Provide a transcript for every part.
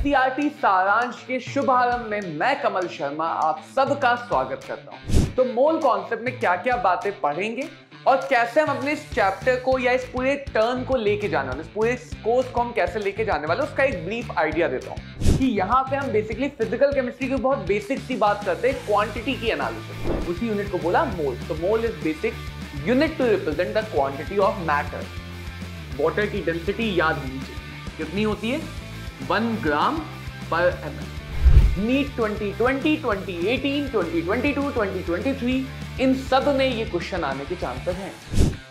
NCERT सारांश के शुभारंभ में मैं कमल शर्मा आप सबका स्वागत करता हूं। तो मोल कॉन्सेप्ट में क्या क्या बातें पढ़ेंगे और कैसे हम अपने इस चैप्टर को या इस पूरे टर्न को लेके जाने वाले इस पूरे कोर्स को हम कैसे लेके जाने वाले उसका एक ब्रीफ आइडिया देता हूँ कि यहाँ पे हम बेसिकली फिजिकल केमिस्ट्री की बहुत बेसिक सी बात करते हैं क्वांटिटी की एनालिसिस उसी यूनिट को बोला मोल तो mole is basic unit to represent the quantity of matter water की डेंसिटी याद लीजिए कितनी होती है one gram per M L NEET twenty twenty twenty eighteen twenty twenty two twenty twenty three इन सब में ये क्वेश्चन आने के चांसेस हैं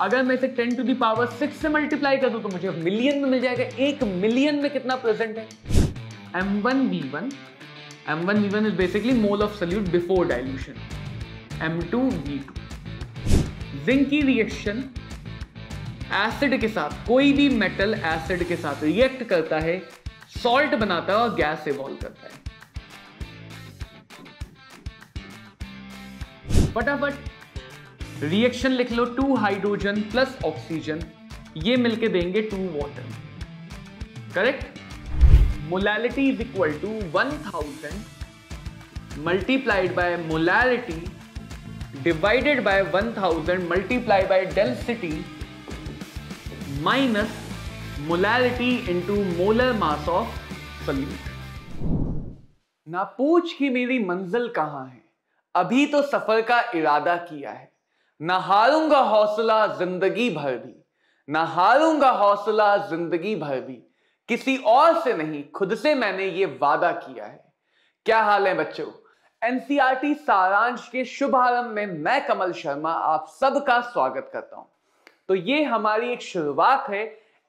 अगर मैं इसे ten to the power six से मल्टीप्लाई कर दूं तो मुझे मिलियन में मिल जाएगा एक मिलियन में कितना प्रेजेंट है M one B one M one B one is basically mole of solute before dilution M two B two zinc की रिएक्शन एसिड के साथ कोई भी मेटल एसिड के साथ रिएक्ट करता है सॉल्ट बनाता है और गैस इवॉल्व करता है फटाफट रिएक्शन लिख लो टू हाइड्रोजन प्लस ऑक्सीजन ये मिलके देंगे two water correct molality is equal to one thousand multiplied by molality divided by one thousand multiply by density minus molality into molar mass of solute ना पूछ कि मेरी मंजिल कहाँ है अभी तो सफर का इरादा किया है ना हारूंगा हौसला जिंदगी भर भी ना हारूंगा हौसला जिंदगी भर भी किसी और से नहीं खुद से मैंने ये वादा किया है क्या हाल है बच्चों एनसीआरटी सारांश के शुभारंभ में मैं कमल शर्मा आप सबका स्वागत करता हूं तो ये हमारी एक शुरुआत है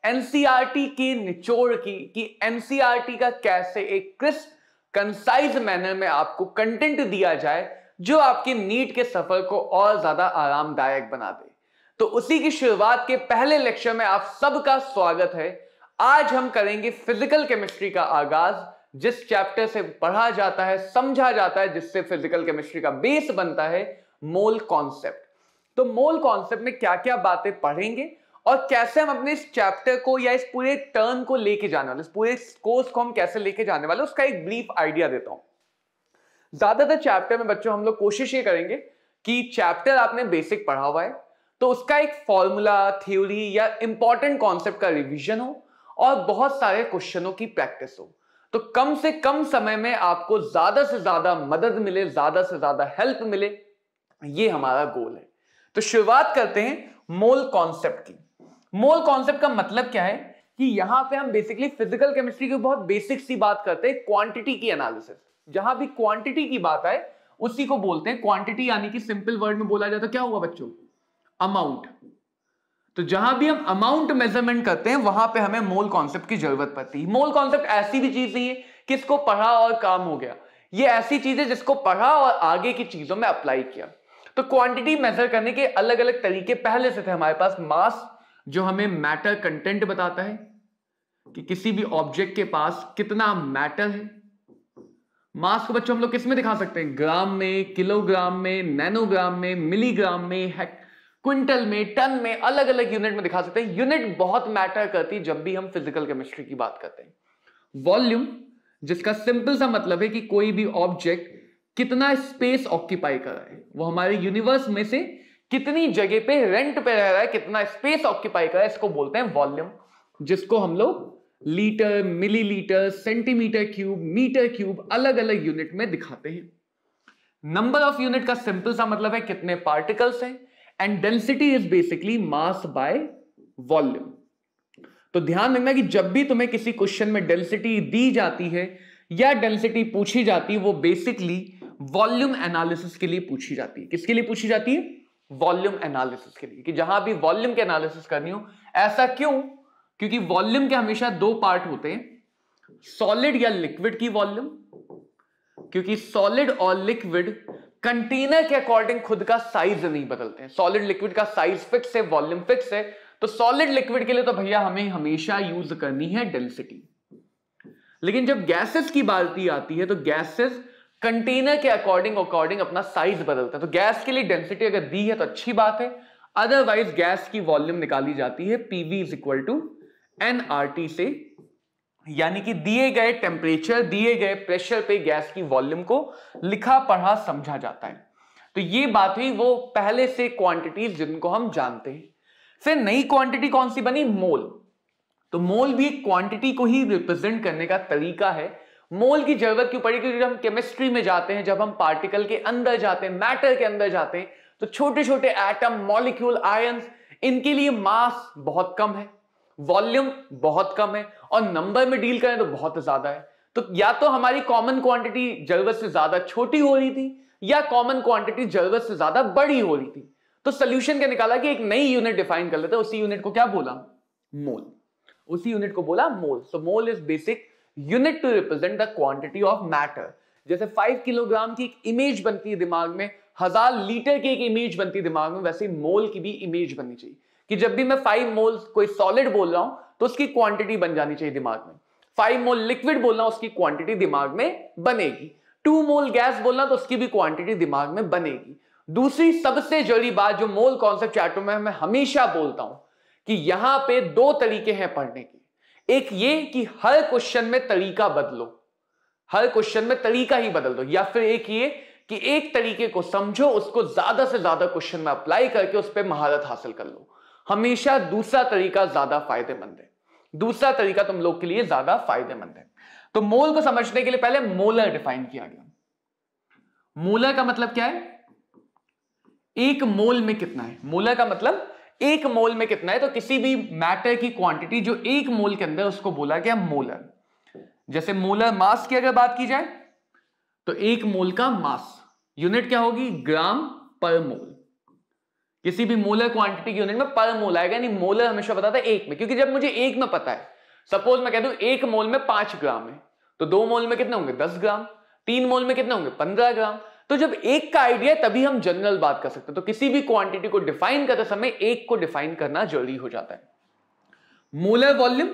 एनसीआरटी की निचोड़ की कि एनसीईआरटी का कैसे एक क्रिस्प कंसाइज मैनर में आपको कंटेंट दिया जाए जो आपके नीट के सफर को और ज्यादा आरामदायक बना दे तो उसी की शुरुआत के पहले लेक्चर में आप सबका स्वागत है आज हम करेंगे फिजिकल केमिस्ट्री का आगाज जिस चैप्टर से पढ़ा जाता है समझा जाता है जिससे फिजिकल केमिस्ट्री का बेस बनता है मोल कॉन्सेप्ट तो मोल कॉन्सेप्ट में क्या क्या बातें पढ़ेंगे और कैसे हम अपने इस चैप्टर को या इस पूरे टर्न को लेके जाने वाले इस पूरे कोर्स को हम कैसे लेके जाने वाले उसका एक ब्रीफ आइडिया देता हूं ज्यादातर चैप्टर में बच्चों हम लोग कोशिश ये करेंगे कि चैप्टर आपने बेसिक पढ़ा हुआ है तो उसका एक फॉर्मूला थ्योरी या इंपॉर्टेंट कॉन्सेप्ट का रिविजन हो और बहुत सारे क्वेश्चनों की प्रैक्टिस हो तो कम से कम समय में आपको ज्यादा से ज्यादा मदद मिले ज्यादा से ज्यादा हेल्प मिले ये हमारा गोल है तो शुरुआत करते हैं मोल कॉन्सेप्ट की मोल कॉन्सेप्ट का मतलब क्या है कि यहां पे हम बेसिकली फिजिकल केमिस्ट्री की बहुत बेसिक सी बात करते हैं क्वांटिटी की एनालिसिस जहां भी क्वांटिटी की बात आए उसी को बोलते हैं क्वांटिटी यानी कि सिंपल वर्ड में बोला जाता तो है क्या हुआ बच्चों अमाउंट तो जहां भी हम अमाउंट मेजरमेंट करते हैं वहां पे हमें मोल कॉन्सेप्ट की जरूरत पड़ती है मोल कॉन्सेप्ट ऐसी भी चीज नहीं है किसको पढ़ा और काम हो गया ये ऐसी चीज है जिसको पढ़ा और आगे की चीजों में अप्लाई किया तो क्वांटिटी मेजर करने के अलग अलग तरीके पहले से थे हमारे पास मास जो हमें मैटर कंटेंट बताता है कि किसी भी ऑब्जेक्ट के पास कितना मैटर है मास को बच्चों हम लोग किसमें दिखा सकते हैं ग्राम में किलोग्राम में नैनोग्राम में मिलीग्राम में क्विंटल में टन में अलग अलग यूनिट में दिखा सकते हैं यूनिट बहुत मैटर करती है जब भी हम फिजिकल केमिस्ट्री की बात करते हैं वॉल्यूम जिसका सिंपल सा मतलब है कि कोई भी ऑब्जेक्ट कितना स्पेस ऑक्यूपाई कर रहा है वो हमारे यूनिवर्स में से कितनी जगह पे रेंट पे रह रहा है कितना स्पेस ऑक्यूपाई कर रहा है इसको बोलते हैं वॉल्यूम जिसको हम लोग litre millilitre centimetre cube metre cube अलग अलग यूनिट में दिखाते हैं नंबर ऑफ यूनिट का सिंपल सा मतलब है कितने पार्टिकल्स हैं and density is basically mass by volume तो ध्यान रखना कि जब भी तुम्हें किसी क्वेश्चन में डेंसिटी दी जाती है या डेंसिटी पूछी जाती है वो बेसिकली वॉल्यूम एनालिसिस के लिए पूछी जाती है किसके लिए पूछी जाती है वॉल्यूम एनालिसिस के लिए कि जहां भी वॉल्यूम के एनालिसिस करनी हो ऐसा क्यों क्योंकि वॉल्यूम के हमेशा दो पार्ट होते हैं सॉलिड या लिक्विड की वॉल्यूम क्योंकि सॉलिड और लिक्विड कंटेनर के अकॉर्डिंग खुद का साइज नहीं बदलते हैं सॉलिड लिक्विड का साइज फिक्स है वॉल्यूम फिक्स है तो सॉलिड लिक्विड के लिए तो भैया हमें हमेशा यूज करनी है डेंसिटी लेकिन जब गैसेस की बाल्टी आती है तो गैसेस कंटेनर के अकॉर्डिंग अकॉर्डिंग अपना साइज बदलता है तो गैस के लिए डेंसिटी अगर दी है तो अच्छी बात है अदरवाइज गैस की वॉल्यूम निकाली जाती है PV is equal to N से यानी कि दिए गए टेम्परेचर दिए गए प्रेशर पे गैस की वॉल्यूम को लिखा पढ़ा समझा जाता है तो ये बात हुई वो पहले से क्वांटिटीज जिनको हम जानते हैं फिर नई क्वांटिटी कौन सी बनी मोल तो मोल भी क्वांटिटी को ही रिप्रेजेंट करने का तरीका है मोल की जरूरत क्यों पड़ी क्योंकि हम केमिस्ट्री में जाते हैं जब हम पार्टिकल के अंदर जाते हैं मैटर के अंदर जाते हैं तो छोटे छोटे एटम मॉलिक्यूल आयंस इनके लिए मास बहुत कम है वॉल्यूम बहुत कम है और नंबर में डील करें तो बहुत ज्यादा है तो या तो हमारी कॉमन क्वांटिटी जरूरत से ज्यादा छोटी हो रही थी या कॉमन क्वांटिटी जरूरत से ज्यादा बड़ी हो रही थी तो सोल्यूशन क्या निकाला कि एक नई यूनिट डिफाइन कर लेते हैं उसी यूनिट को क्या बोला मोल उसी यूनिट को बोला mole so mole is basic unit to represent the quantity of matter जैसे फाइव किलोग्राम की एक इमेज बनती है दिमाग में हजार लीटर की एक इमेज बनती है दिमाग में वैसे मोल की भी इमेज बननी चाहिए कि जब भी मैं फाइव मोल कोई सॉलिड बोल रहा हूं तो उसकी क्वांटिटी बन जानी चाहिए दिमाग में फाइव मोल लिक्विड बोलना उसकी क्वांटिटी दिमाग में बनेगी टू मोल गैस बोलना तो उसकी भी क्वांटिटी दिमाग में बनेगी दूसरी सबसे जरूरी बात जो मोल कॉन्सेप्ट चैटो में मैं हमेशा बोलता हूं कि यहां पे दो तरीके हैं पढ़ने के एक ये कि हर क्वेश्चन में तरीका बदलो हर क्वेश्चन में तरीका ही बदल दो या फिर एक ये कि एक तरीके को समझो उसको ज्यादा से ज्यादा क्वेश्चन में अप्लाई करके उस पर महारत हासिल कर लो हमेशा दूसरा तरीका ज्यादा फायदेमंद है दूसरा तरीका तुम लोग के लिए ज्यादा फायदेमंद है तो मोल को समझने के लिए पहले मोलर डिफाइन किया गया मोलर का मतलब क्या है एक मोल में कितना है मोलर का मतलब एक मोल में कितना है तो किसी भी मैटर की क्वांटिटी जो एक मोल के अंदर उसको बोला गया मोलर जैसे मोलर मास की अगर बात की जाए तो एक मोल का मास यूनिट क्या होगी ग्राम पर मोल किसी भी मोलर क्वांटिटी की यूनिट में पर मोल आएगा यानी मोलर हमेशा बताता है एक में क्योंकि जब मुझे एक में पता है सपोज मैं कह दू एक मोल में पांच ग्राम है तो दो मोल में कितने होंगे दस ग्राम तीन मोल में कितने होंगे पंद्रह ग्राम तो जब एक का आइडिया तभी हम जनरल बात कर सकते हैं तो किसी भी क्वांटिटी को डिफाइन करते समय एक को डिफाइन करना जरूरी हो जाता है मोलर वॉल्यूम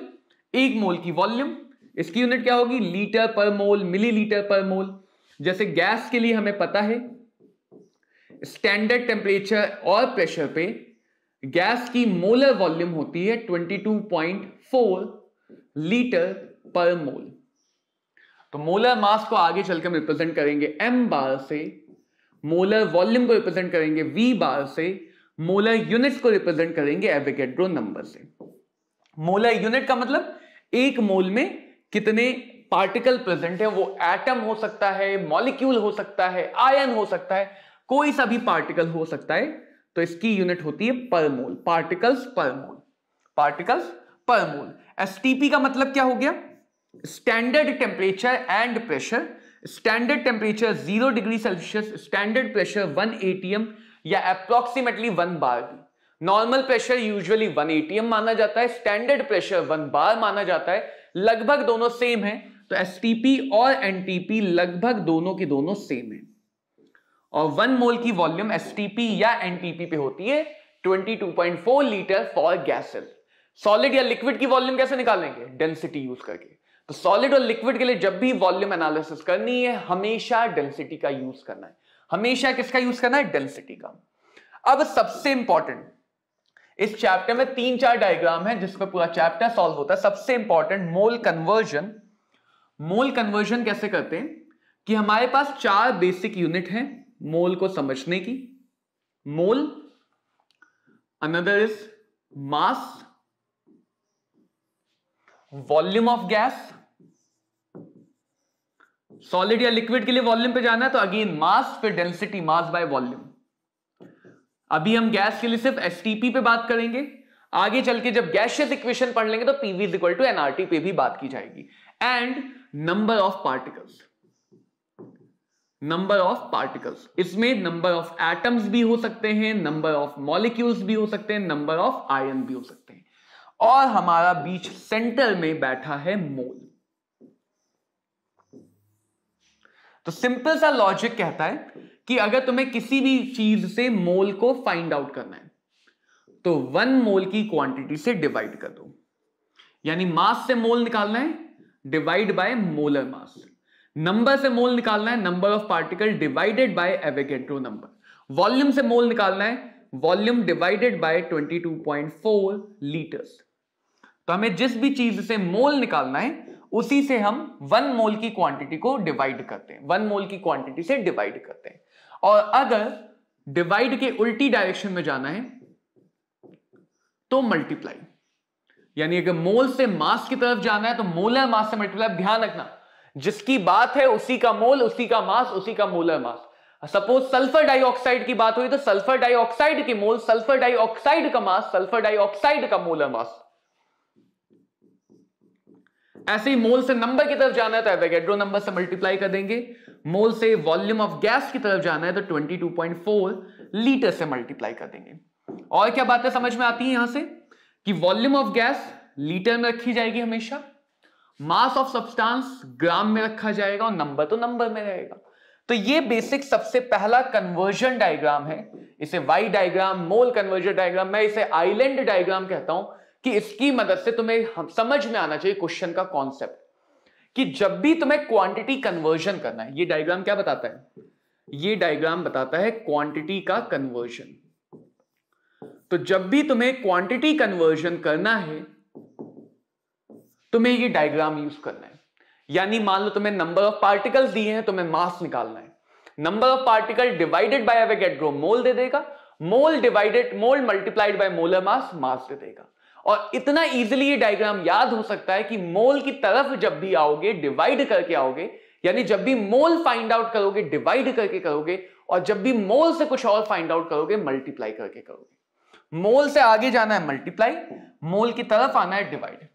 एक मोल की वॉल्यूम इसकी यूनिट क्या होगी लीटर पर मोल मिलीलीटर पर मोल जैसे गैस के लिए हमें पता है स्टैंडर्ड टेम्परेचर और प्रेशर पे गैस की मोलर वॉल्यूम होती है 22.4 लीटर पर मोल तो मोलर मास को आगे चलकर हम रिप्रेजेंट करेंगे एम बार से मोलर वॉल्यूम को रिप्रेजेंट करेंगे वी बार से मोलर यूनिट्स को रिप्रेजेंट करेंगे एविगेड्रो नंबर से मोलर यूनिट का मतलब एक मोल में कितने पार्टिकल प्रेजेंट है वो एटम हो सकता है मॉलिक्यूल हो सकता है आयन हो सकता है कोई सा भी पार्टिकल हो सकता है तो इसकी यूनिट होती है पर मोल पार्टिकल्स पर मोल पार्टिकल्स पर मोल एसटीपी का मतलब क्या हो गया standard temperature and pressure standard temperature zero degree Celsius standard pressure one atm या अप्रोक्सीमेटली वन बार भी normal pressure usually one ATM माना जाता है स्टैंडर्ड प्रेशर वन बार माना जाता है लगभग दोनों सेम है तो एस और एन लगभग दोनों के दोनों सेम है और वन मोल की वॉल्यूम एस या एन पे होती है 22.4 लीटर फॉर गैसल सॉलिड या लिक्विड की वॉल्यूम कैसे निकालेंगे डेंसिटी यूज करके तो सॉलिड और लिक्विड के लिए जब भी वॉल्यूम एनालिसिस करनी है हमेशा डेंसिटी का यूज करना है हमेशा किसका यूज करना है डेंसिटी का अब सबसे इंपॉर्टेंट इस चैप्टर में तीन चार डायग्राम है पर पूरा चैप्टर सॉल्व होता है सबसे important mole conversion mole conversion कैसे करते हैं कि हमारे पास चार बेसिक यूनिट हैं मोल को समझने की mole another is mass volume of gas solid या लिक्विड के लिए वॉल्यूम पे जाना है तो अगेन मास फिर डेंसिटी मास बाय वॉल्यूम अभी हम गैस के लिए सिर्फ एसटीपी पे बात करेंगे आगे चल के जब गैशियस इक्वेशन पढ़ लेंगे तो पीवी इक्वल टू एनआरटी पे भी बात की जाएगी and number of particles number of particles इसमें नंबर ऑफ एटम्स भी हो सकते हैं नंबर ऑफ मॉलिक्यूल्स भी हो सकते हैं नंबर ऑफ आयन भी हो सकते हैं और हमारा बीच सेंटर में बैठा है मोल तो सिंपल सा लॉजिक कहता है कि अगर तुम्हें किसी भी चीज से मोल को फाइंड आउट करना है तो वन मोल की क्वांटिटी से डिवाइड कर दो यानी मास से मोल निकालना है divide by molar mass number से मोल निकालना है number of particle divided by Avogadro number volume से मोल निकालना है वॉल्यूम डिवाइडेड बाय 22.4 लीटर्स तो हमें जिस भी चीज से मोल निकालना है उसी से हम वन मोल की क्वांटिटी को डिवाइड करते हैं वन मोल की क्वांटिटी से डिवाइड करते हैं और अगर डिवाइड के उल्टी डायरेक्शन में जाना है तो मल्टीप्लाई यानी अगर मोल से मास की तरफ जाना है तो मोलर मास से मल्टीप्लाई ध्यान रखना जिसकी बात है उसी का मोल उसी का मास उसी का molar mass suppose sulphur dioxide की बात हुई तो सल्फर डाइऑक्साइड की मोल सल्फर डाइऑक्साइड का मास सल्फर डाइऑक्साइड का मोलर मास ऐसे ही मोल से नंबर की तरफ जाना है तो एवेगेड्रो नंबर से मल्टीप्लाई कर देंगे मोल से वॉल्यूम ऑफ गैस की तरफ जाना है तो 22.4 लीटर से मल्टीप्लाई कर देंगे और क्या बातें समझ में आती है यहां से कि वॉल्यूम ऑफ गैस लीटर में रखी जाएगी हमेशा मास ऑफ सब्सटेंस ग्राम में रखा जाएगा और नंबर तो नंबर में रहेगा तो ये बेसिक सबसे पहला कन्वर्जन डायग्राम है इसे Y diagram mole conversion diagram मैं इसे आइलैंड डायग्राम कहता हूं कि इसकी मदद से तुम्हें समझ में आना चाहिए क्वेश्चन का कॉन्सेप्ट कि जब भी तुम्हें क्वांटिटी कन्वर्जन करना है ये डायग्राम क्या बताता है ये डायग्राम बताता है क्वांटिटी का कन्वर्जन तो जब भी तुम्हें क्वांटिटी कन्वर्जन करना है तुम्हें ये डायग्राम यूज करना है यानी मान लो तुम्हें नंबर ऑफ पार्टिकल्स दिए हैं तुम्हें मास निकालना है number of particle divided by Avogadro mole दे देगा mole divided mole multiplied by molar mass mass दे देगा और इतना इजिली ये डायग्राम याद हो सकता है कि मोल की तरफ जब भी आओगे डिवाइड करके आओगे यानी जब भी मोल फाइंड आउट करोगे डिवाइड करके करोगे और जब भी मोल से कुछ और फाइंड आउट करोगे मल्टीप्लाई करके करोगे मोल से आगे जाना है मल्टीप्लाई मोल की तरफ आना है डिवाइड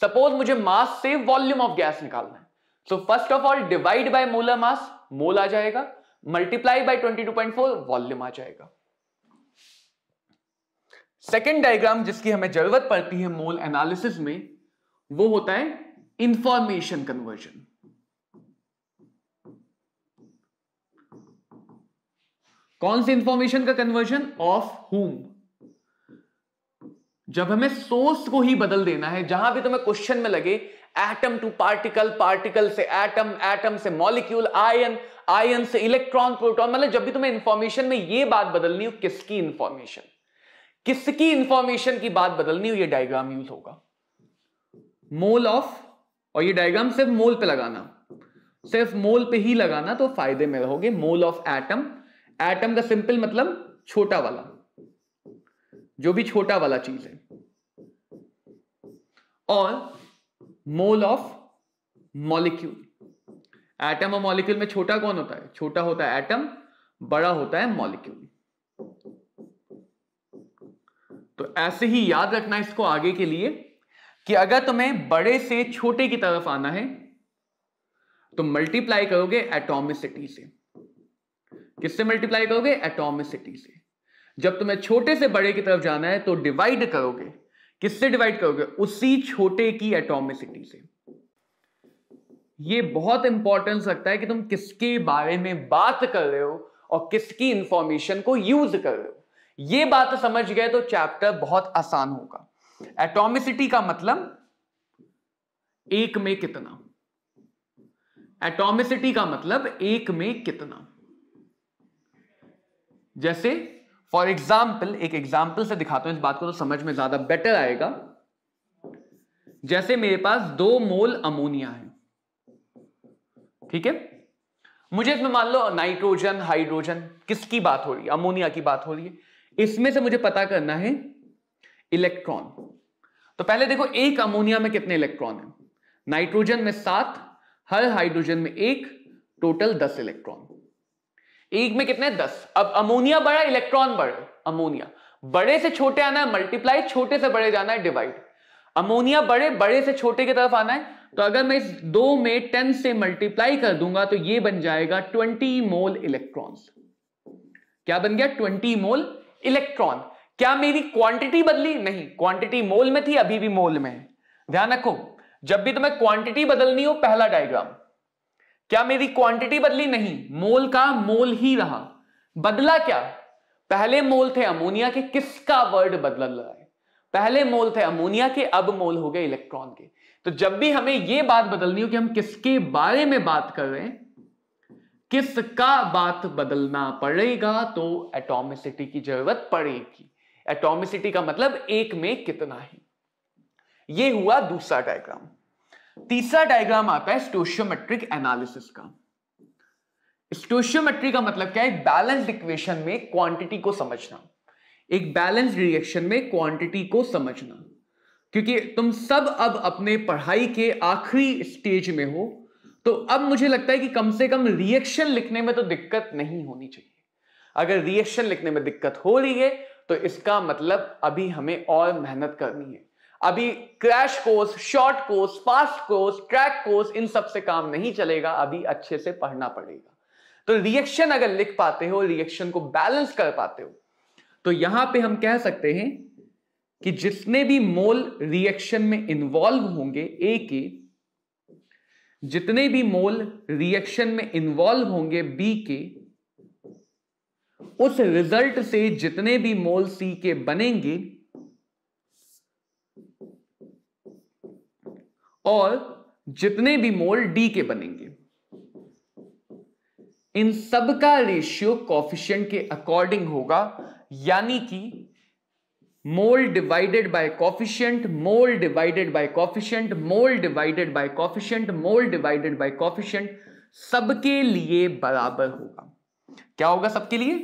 सपोज मुझे मास से वॉल्यूम ऑफ गैस निकालना है so first of all divide by molar mass mole आ जाएगा मल्टीप्लाई बाय 22.4 वॉल्यूम आ जाएगा सेकेंड डायग्राम जिसकी हमें जरूरत पड़ती है मोल एनालिसिस में वो होता है इंफॉर्मेशन कन्वर्जन कौन सी इंफॉर्मेशन का कन्वर्जन ऑफ होम जब हमें सोर्स को ही बदल देना है जहां भी तुम्हें क्वेश्चन में लगे एटम टू पार्टिकल पार्टिकल से एटम एटम से मॉलिक्यूल आयन आयन से इलेक्ट्रॉन प्रोटॉन मतलब जब भी तुम्हें इंफॉर्मेशन में ये बात बदलनी हो किसकी इंफॉर्मेशन किसकी इंफॉर्मेशन की बात बदलनी हो ये डायग्राम यूज होगा मोल ऑफ और ये डायग्राम सिर्फ मोल पे लगाना सिर्फ मोल पे ही लगाना तो फायदे में रहोगे मोल ऑफ एटम एटम का सिंपल मतलब छोटा वाला जो भी छोटा वाला चीज है और मोल ऑफ मॉलिक्यूल एटम और मॉलिक्यूल में छोटा कौन होता है छोटा होता है एटम बड़ा होता है मॉलिक्यूल तो ऐसे ही याद रखना इसको आगे के लिए कि अगर तुम्हें बड़े से छोटे की तरफ आना है तो मल्टीप्लाई करोगे एटोमिसिटी से किससे मल्टीप्लाई करोगे एटोमिसिटी से जब तुम्हें छोटे से बड़े की तरफ जाना है तो डिवाइड करोगे किससे डिवाइड करोगे उसी छोटे की एटोमिसिटी से ये बहुत इंपॉर्टेंस रखता है कि तुम किसके बारे में बात कर रहे हो और किसकी इंफॉर्मेशन को यूज कर रहे हो ये बात समझ गए तो चैप्टर बहुत आसान होगा एटॉमिसिटी का मतलब एक में कितना एटॉमिसिटी का मतलब एक में कितना जैसे फॉर एग्जाम्पल एक एग्जाम्पल से दिखाता हूं इस बात को तो समझ में ज्यादा बेटर आएगा जैसे मेरे पास दो मोल अमोनिया है ठीक है मुझे इसमें मान लो नाइट्रोजन हाइड्रोजन किसकी बात हो रही है अमोनिया की बात हो रही है इसमें से मुझे पता करना है इलेक्ट्रॉन तो पहले देखो एक अमोनिया में कितने इलेक्ट्रॉन है नाइट्रोजन में सात हर हाइड्रोजन में एक टोटल दस इलेक्ट्रॉन एक में कितने दस अब अमोनिया बड़ा इलेक्ट्रॉन बढ़ अमोनिया बड़े से छोटे आना है मल्टीप्लाई छोटे से बड़े जाना है डिवाइड अमोनिया बड़े बड़े से छोटे की तरफ आना है तो अगर मैं इस दो में टेन से मल्टीप्लाई कर दूंगा तो ये बन जाएगा ट्वेंटी मोल इलेक्ट्रॉन क्या बन गया ट्वेंटी मोल इलेक्ट्रॉन क्या मेरी क्वांटिटी बदली नहीं क्वांटिटी मोल में थी अभी भी मोल में ध्यान रखो जब भी तुम्हें क्वांटिटी बदलनी हो पहला डायग्राम क्या मेरी क्वांटिटी बदली नहीं मोल का मोल ही रहा बदला क्या पहले मोल थे अमोनिया के किसका वर्ड बदल रहा है पहले मोल थे अमोनिया के अब मोल हो गए इलेक्ट्रॉन के तो जब भी हमें यह बात बदलनी हो कि हम किसके बारे में बात कर रहे हैं किसका बात बदलना पड़ेगा तो एटोमिसिटी की जरूरत पड़ेगी एटोमिसिटी का मतलब एक में कितना है ये हुआ दूसरा डायग्राम तीसरा डायग्राम आता है स्टोशियोमेट्रिक एनालिसिस का स्टोशियोमेट्री का मतलब क्या है बैलेंस्ड इक्वेशन में क्वांटिटी को समझना एक बैलेंस रिएक्शन में क्वांटिटी को समझना क्योंकि तुम सब अब अपने पढ़ाई के आखिरी स्टेज में हो तो अब मुझे लगता है कि कम से कम रिएक्शन लिखने में तो दिक्कत नहीं होनी चाहिए अगर रिएक्शन लिखने में दिक्कत हो रही है तो इसका मतलब अभी हमें और मेहनत करनी है अभी crash course short course fast course track course इन सब से काम नहीं चलेगा अभी अच्छे से पढ़ना पड़ेगा तो रिएक्शन अगर लिख पाते हो रिएक्शन को बैलेंस कर पाते हो तो यहां पे हम कह सकते हैं कि जितने भी मोल रिएक्शन में इन्वॉल्व होंगे ए के जितने भी मोल रिएक्शन में इन्वॉल्व होंगे बी के उस रिजल्ट से जितने भी मोल सी के बनेंगे और जितने भी मोल डी के बनेंगे इन सब का रेशियो कॉफिशियंट के अकॉर्डिंग होगा यानी कि mole divided by coefficient mole divided by coefficient mole divided by coefficient mole divided by coefficient सबके लिए बराबर होगा क्या होगा सबके लिए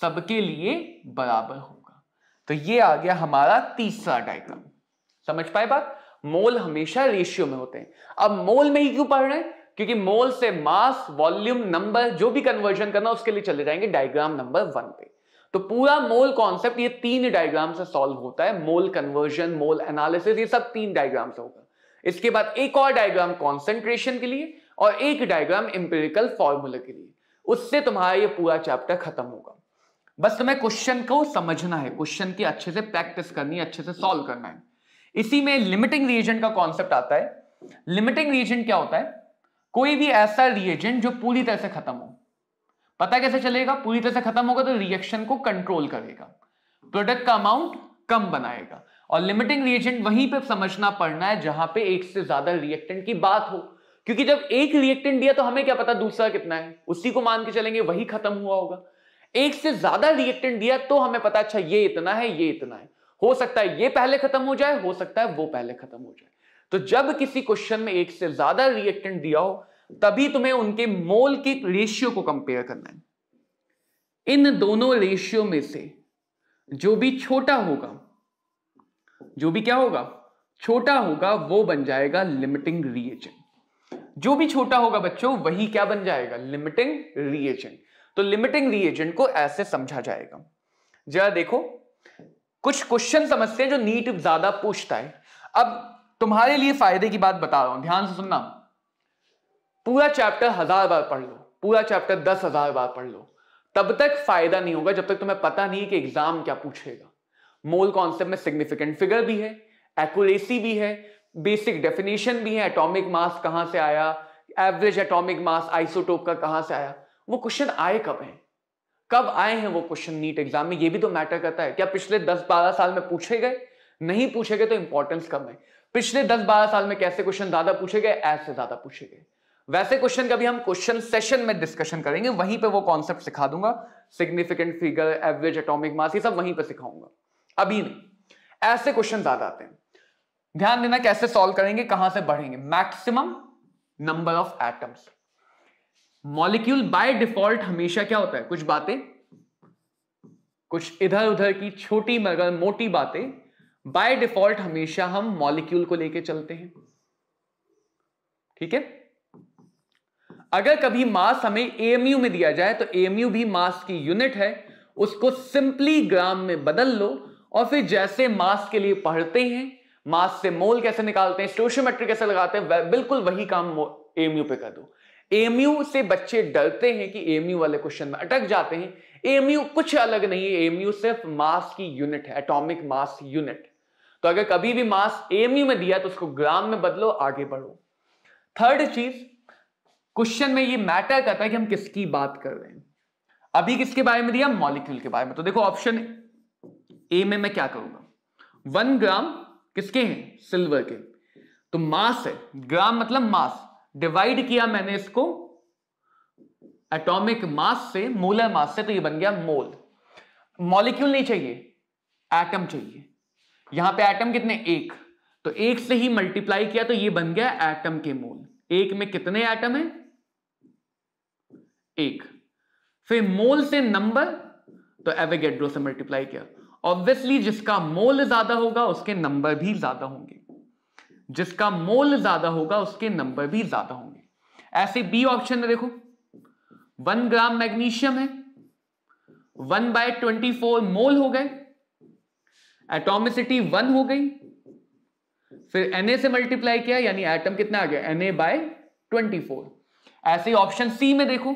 सबके लिए बराबर होगा तो ये आ गया हमारा तीसरा डायग्राम समझ पाए बात मोल हमेशा रेशियो में होते हैं अब मोल में ही क्यों पढ़ रहे हैं क्योंकि मोल से मास वॉल्यूम नंबर जो भी कन्वर्जन करना उसके लिए चले जाएंगे डायग्राम नंबर वन पे तो पूरा मोल कॉन्सेप्ट ये तीन डायग्राम से सॉल्व होता है मोल कन्वर्जन मोल एनालिसिस ये सब तीन डायग्राम से होगा इसके बाद एक और डायग्राम कॉन्सेंट्रेशन के लिए और एक डायग्राम इंपेरिकल फॉर्मूला के लिए उससे तुम्हारा ये पूरा चैप्टर खत्म होगा बस तुम्हें क्वेश्चन को समझना है क्वेश्चन की अच्छे से प्रैक्टिस करनी है अच्छे से सॉल्व करना है इसी में लिमिटिंग रिएजेंट का कॉन्सेप्ट आता है लिमिटिंग रिएजेंट क्या होता है कोई भी ऐसा रिएजेंट जो पूरी तरह से खत्म हो पता कैसे चलेगा पूरी तरह से खत्म होगा तो रिएक्शन को कंट्रोल करेगा प्रोडक्ट का अमाउंट कम बनाएगा और लिमिटिंग रिएजेंट वहीं पे समझना पड़ना है जहां पे एक से ज्यादा रिएक्टेंट की बात हो क्योंकि जब एक रिएक्टेंट दिया तो हमें क्या पता दूसरा कितना है उसी को मान के चलेंगे वही खत्म हुआ होगा एक से ज्यादा रिएक्टेंट दिया तो हमें पता अच्छा ये इतना है ये इतना है हो सकता है ये पहले खत्म हो जाए हो सकता है वो पहले खत्म हो जाए तो जब किसी क्वेश्चन में एक से ज्यादा रिएक्टेंट दिया हो तभी तुम्हें उनके मोल के रेशियो को कंपेयर करना है इन दोनों रेशियो में से जो भी छोटा होगा जो भी क्या होगा छोटा होगा वो बन जाएगा लिमिटिंग रिएजेंट जो भी छोटा होगा बच्चों वही क्या बन जाएगा लिमिटिंग रिएजेंट तो लिमिटिंग रिएजेंट को ऐसे समझा जाएगा जरा देखो कुछ क्वेश्चन समझते हैं जो नीट ज्यादा पूछता है अब तुम्हारे लिए फायदे की बात बता रहा हूं ध्यान से सुनना पूरा चैप्टर हजार बार पढ़ लो पूरा चैप्टर दस हजार बार पढ़ लो तब तक फायदा नहीं होगा जब तक तुम्हें पता नहीं कि एग्जाम क्या पूछेगा मोल कॉन्सेप्ट में सिग्निफिकेंट फिगर भी है एक्यूरेसी भी है बेसिक डेफिनेशन भी है एटॉमिक मास कहां से आया एवरेज एटॉमिक मास आइसोटोप का कहां से आया वो क्वेश्चन आए कब हैं कब आए हैं वो क्वेश्चन नीट एग्जाम में ये भी तो मैटर करता है क्या पिछले 10-12 साल में पूछे गए नहीं पूछे गए तो इंपॉर्टेंस कम है पिछले 10-12 साल में कैसे क्वेश्चन ज्यादा पूछे गए ऐसे ज्यादा पूछे गए वैसे क्वेश्चन का भी हम क्वेश्चन सेशन में डिस्कशन करेंगे वहीं पे वो कॉन्सेप्ट सिखा दूंगा significant figure average atomic mass ये सब वहीं पे सिखाऊंगा अभी नहीं ऐसे क्वेश्चन ज्यादा आते हैं ध्यान देना कैसे सॉल्व करेंगे कहां से बढ़ेंगे maximum number of atoms molecule by default हमेशा क्या होता है कुछ बातें कुछ इधर उधर की छोटी मगर मोटी बातें बाय डिफॉल्ट हमेशा हम मॉलिक्यूल को लेके चलते हैं ठीक है अगर कभी मास हमें एएमयू में दिया जाए तो एएमयू भी मास की यूनिट है उसको सिंपली ग्राम में बदल लो और फिर जैसे मास के लिए पढ़ते हैं मास से मोल कैसे निकालते हैं स्टोशियोमेट्री कैसे लगाते हैं बिल्कुल वही काम एएमयू पे कर दो एएमयू से बच्चे डरते हैं कि एएमयू वाले क्वेश्चन में अटक जाते हैं एएमयू कुछ अलग नहीं है एएमयू सिर्फ मास की यूनिट है एटॉमिक मास यूनिट तो अगर कभी भी मास एएमयू में दिया तो उसको ग्राम में बदलो आगे बढ़ो थर्ड चीज क्वेश्चन में ये मैटर करता है कि हम किसकी बात कर रहे हैं अभी किसके बारे में दिया मॉलिक्यूल के बारे में तो देखो ऑप्शन ए में मैं क्या करूंगा वन ग्राम किसके हैं सिल्वर के तो मास है ग्राम मतलब मास डिवाइड किया मैंने इसको एटॉमिक मास से मोलर मास से तो ये बन गया मोल मॉलिक्यूल नहीं चाहिए एटम चाहिए यहां पे एटम कितने एक तो एक से ही मल्टीप्लाई किया तो ये बन गया एटम के मोल एक में कितने एटम है एक फिर मोल से नंबर तो एवेगेड्रो से मल्टीप्लाई किया ऑब्वियसली जिसका मोल ज्यादा होगा उसके नंबर भी ज्यादा होंगे जिसका मोल ज्यादा होगा उसके नंबर भी ज्यादा होंगे ऐसे बी ऑप्शन में देखो वन ग्राम मैग्नीशियम है one by twenty four mole हो गए एटोमिसिटी वन हो गई फिर एन से मल्टीप्लाई किया यानी एटम कितना आ गया N A by twenty four ऐसे ऑप्शन सी में देखो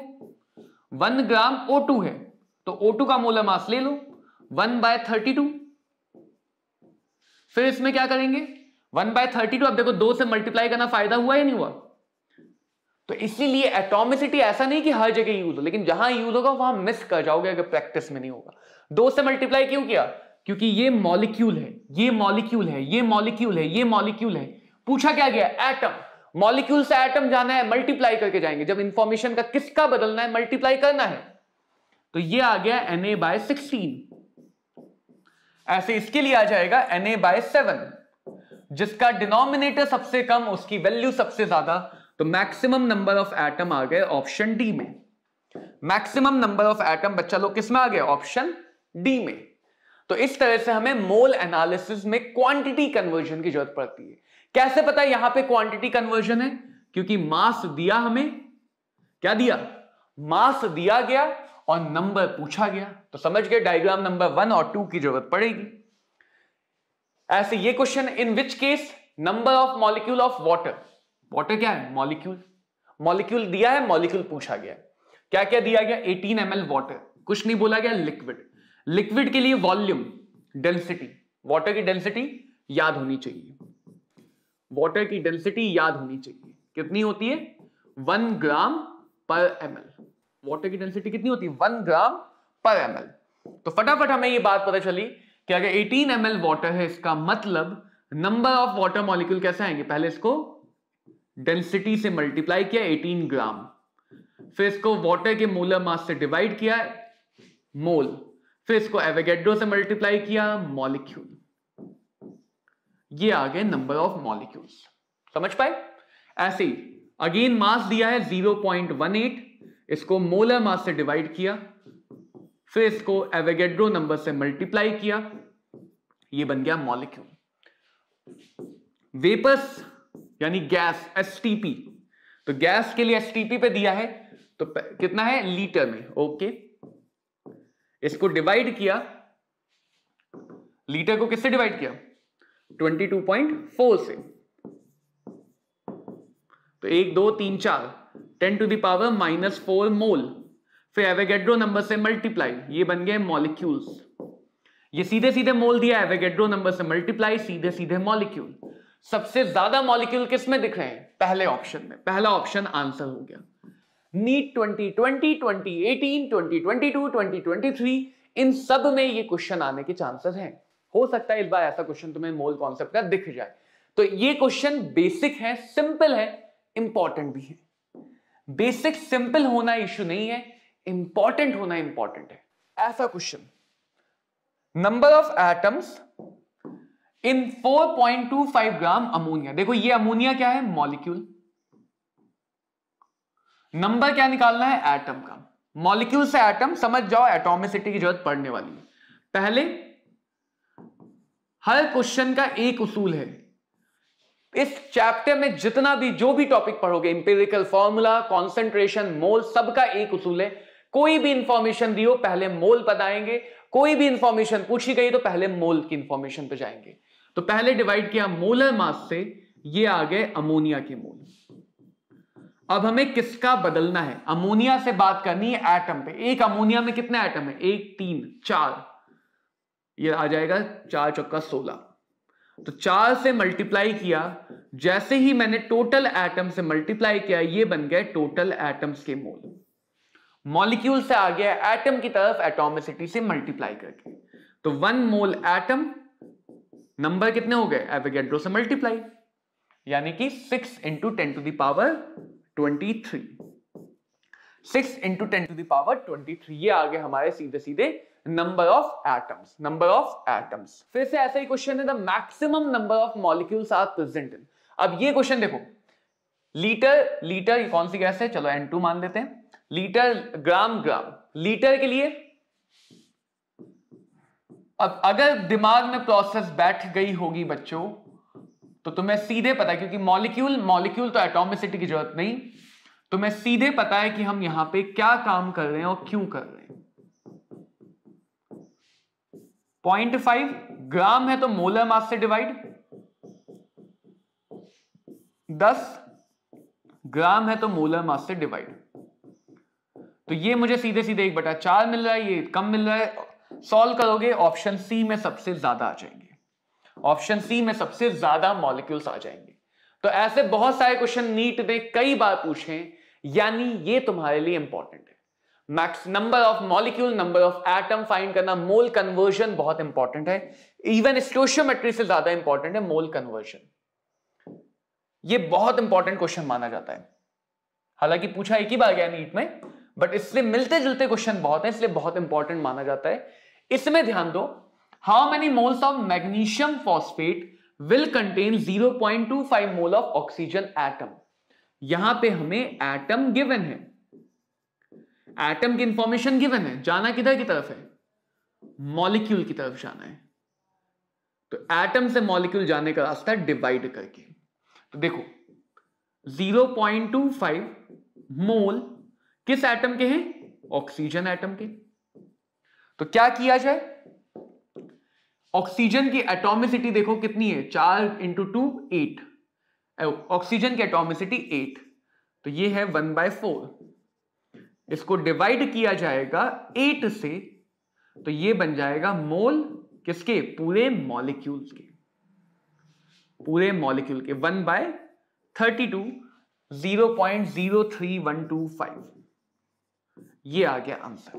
वन ग्राम O2 है तो O2 का मोलर मास ले लो वन बाय थर्टी टू फिर इसमें क्या करेंगे वन बाय थर्टी टू अब देखो दो से मल्टीप्लाई करना फायदा हुआ या नहीं हुआ तो इसीलिए एटोमिसिटी ऐसा नहीं कि हर जगह यूज हो लेकिन जहां यूज होगा वहां मिस कर जाओगे अगर प्रैक्टिस में नहीं होगा दो से मल्टीप्लाई क्यों किया क्योंकि ये मॉलिक्यूल है ये मॉलिक्यूल है ये मॉलिक्यूल है ये मॉलिक्यूल है पूछा क्या गया एटम मॉलिक्यूल से एटम जाना है मल्टीप्लाई करके जाएंगे जब इंफॉर्मेशन का किसका बदलना है मल्टीप्लाई करना है तो ये आ गया एन ए बाय सिक्सटीन ऐसे इसके लिए आ जाएगा एन ए बाय सेवन जिसका डिनोमिनेटर सबसे कम उसकी वैल्यू सबसे ज्यादा तो मैक्सिमम नंबर ऑफ एटम आ गए ऑप्शन डी में मैक्सिमम नंबर ऑफ एटम बच्चा लोग किसमें आ गया ऑप्शन डी में तो इस तरह से हमें मोल एनालिसिस में क्वांटिटी कन्वर्जन की जरूरत पड़ती है कैसे पता है यहां पे क्वांटिटी कन्वर्जन है क्योंकि मास दिया हमें क्या दिया मास दिया गया और नंबर पूछा गया तो समझ गए डायग्राम नंबर वन और टू की जरूरत पड़ेगी ऐसे ये question in which case number of molecule of water water क्या है मॉलिक्यूल मॉलिक्यूल दिया है मॉलिक्यूल पूछा गया क्या क्या दिया गया 18 एम एल कुछ नहीं बोला गया लिक्विड लिक्विड के लिए वॉल्यूम डेंसिटी वाटर की डेंसिटी याद होनी चाहिए वाटर की डेंसिटी याद होनी चाहिए कितनी होती है one gram per M water की डेंसिटी कितनी होती है वन ग्राम पर एम तो फटाफट हमें ये बात पता चली कि अगर 18 एम वाटर है इसका मतलब नंबर ऑफ वाटर मॉलिक्यूल कैसे आएंगे पहले इसको डेंसिटी से मल्टीप्लाई किया 18 ग्राम फिर इसको वाटर के मोलर मास से डिवाइड किया मोल फिर इसको एवेगेड्रो से मल्टीप्लाई किया मॉलिक्यूल ये आ गए नंबर ऑफ मॉलिक्यूल्स समझ पाए ऐसे ही अगेन मास दिया है 0.18 इसको मोलर मास से डिवाइड किया फिर इसको एवेगेड्रो नंबर से मल्टीप्लाई किया ये बन गया मॉलिक्यूल वेपर्स यानी गैस एस तो गैस के लिए एस पे दिया है तो कितना है लीटर में ओके इसको डिवाइड किया लीटर को किससे डिवाइड किया 22.4 से तो एक दो तीन चार ten to the power minus four mole फिर एवेगेड्रो नंबर से मल्टीप्लाई ये बन गए मॉलिक्यूल्स ये सीधे सीधे मोल दिया एवेगेड्रो नंबर से मल्टीप्लाई सीधे सीधे मॉलिक्यूल सबसे ज्यादा मॉलिक्यूल किस में दिख रहे हैं पहले ऑप्शन में पहला ऑप्शन आंसर हो गया नीट 2020, 2018, 2022, 2023 इन सब में ये क्वेश्चन आने के चांसेस हैं हो सकता है इस बार ऐसा क्वेश्चन तुम्हें मोल कॉन्सेप्ट का दिख जाए तो ये क्वेश्चन बेसिक है सिंपल है इंपॉर्टेंट भी है बेसिक सिंपल होना इश्यू नहीं है इंपॉर्टेंट होना इंपॉर्टेंट है ऐसा question number of atoms in 4.25 gram ammonia देखो ये अमोनिया क्या है मॉलिक्यूल नंबर क्या निकालना है एटम का मॉलिक्यूल से एटम समझ जाओ एटोमिसिटी की जरूरत पड़ने वाली है पहले हर क्वेश्चन का एक उसूल है इस चैप्टर में जितना भी जो भी टॉपिक पढ़ोगे इंपेरिकल फॉर्मूला कॉन्सेंट्रेशन मोल सबका एक उसूल है कोई भी इंफॉर्मेशन दी हो पहले मोल बताएंगे कोई भी इंफॉर्मेशन पूछी गई तो पहले मोल की इंफॉर्मेशन पे जाएंगे तो पहले डिवाइड किया मोलर मास से ये आ गए अमोनिया के मोल अब हमें किसका बदलना है अमोनिया से बात करनी है एटम पे एक अमोनिया में कितने एटम है एक तीन चार ये आ जाएगा चार चौका सोलह तो चार से मल्टीप्लाई किया जैसे ही मैंने टोटल एटम से मल्टीप्लाई किया ये बन गए टोटल एटम्स के मोल मॉलिक्यूल से आ गया एटम की तरफ एटोमिसिटी से मल्टीप्लाई करके तो वन मोल एटम नंबर कितने हो गए एवेगेड्रो से मल्टीप्लाई यानी कि six into ten to the power twenty three six into ten to the power twenty three ये आगे हमारे सीधे सीधे number of atoms number of atoms फिर से ऐसा ही क्वेश्चन है the maximum number of molecules are present in अब ये क्वेश्चन देखो लीटर लीटर ये कौन सी गैस है चलो एन मान लेते हैं लीटर ग्राम ग्राम लीटर के लिए अब अगर दिमाग में प्रोसेस बैठ गई होगी बच्चों तो तुम्हें सीधे पता है क्योंकि मॉलिक्यूल मॉलिक्यूल तो एटोमिसिटी की जरूरत नहीं तुम्हें सीधे पता है कि हम यहां पे क्या काम कर रहे हैं और क्यों कर रहे हैं पॉइंट फाइव ग्राम है तो मोलर मास से डिवाइड दस ग्राम है तो मोलर मास से डिवाइड तो ये मुझे सीधे सीधे एक बटा चार मिल रहा है ये कम मिल रहा है सॉल्व करोगे ऑप्शन सी में सबसे ज्यादा आ जाएंगे ऑप्शन सी में सबसे ज्यादा मॉलिक्यूल्स आ जाएंगे तो ऐसे बहुत सारे क्वेश्चन नीट में कई बार पूछे यानी ये तुम्हारे लिए इंपॉर्टेंट है max number of molecule number of atom find करना मोल कन्वर्जन बहुत इंपॉर्टेंट है इवन स्टोशियोमेट्री से ज्यादा इंपॉर्टेंट है मोल कन्वर्जन ये बहुत इंपॉर्टेंट क्वेश्चन माना जाता है हालांकि पूछा एक ही बार गया नीट में बट इससे मिलते जुलते क्वेश्चन बहुत है इसलिए बहुत इंपॉर्टेंट माना जाता है इसमें ध्यान दो how many moles of magnesium phosphate will contain 0.25 mole of oxygen atom यहां पे हमें एटम गिवन है एटम की इंफॉर्मेशन गिवन है जाना किधर की तरफ है मॉलिक्यूल की तरफ जाना है तो एटम से मॉलिक्यूल जाने का रास्ता डिवाइड करके तो देखो 0.25 मोल किस एटम के हैं ऑक्सीजन एटम के तो क्या किया जाए ऑक्सीजन की एटोमिसिटी देखो कितनी है चार इंटू टू एट ऑक्सीजन की एटोमिसिटी एट तो ये है वन बाय फोर इसको डिवाइड किया जाएगा एट से तो ये बन जाएगा मोल किसके पूरे मॉलिक्यूल के पूरे मॉलिक्यूल के one by thirty two zero point zero three one two five ये आ गया आंसर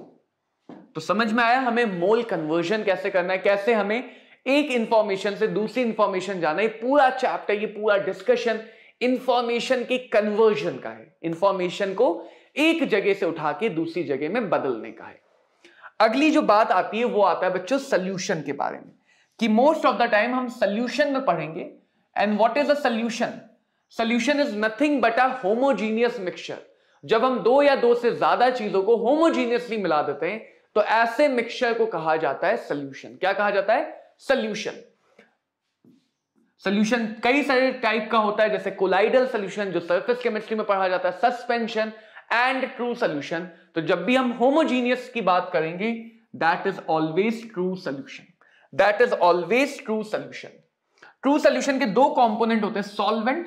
तो समझ में आया हमें मोल कन्वर्जन कैसे करना है कैसे हमें एक इंफॉर्मेशन से दूसरी इंफॉर्मेशन जाना है पूरा चैप्टर ये पूरा डिस्कशन इंफॉर्मेशन के कन्वर्जन का है इंफॉर्मेशन को एक जगह से उठा के दूसरी जगह में बदलने का है अगली जो बात आती है वो आता है बच्चों सोल्यूशन के बारे में कि मोस्ट ऑफ द टाइम हम सोल्यूशन में पढ़ेंगे and what is a solution solution is nothing but a homogeneous mixture जब हम दो या दो से ज्यादा चीजों को होमोजीनियसली मिला देते हैं तो ऐसे मिक्सचर को कहा जाता है सोल्यूशन क्या कहा जाता है सोल्यूशन सोल्यूशन कई सारे टाइप का होता है जैसे कोलाइडल सोल्यूशन जो सरफेस केमिस्ट्री में पढ़ा जाता है सस्पेंशन एंड ट्रू सोल्यूशन तो जब भी हम होमोजीनियस की बात करेंगे that is always true solution that is always true solution true solution के दो कॉम्पोनेंट होते हैं सॉल्वेंट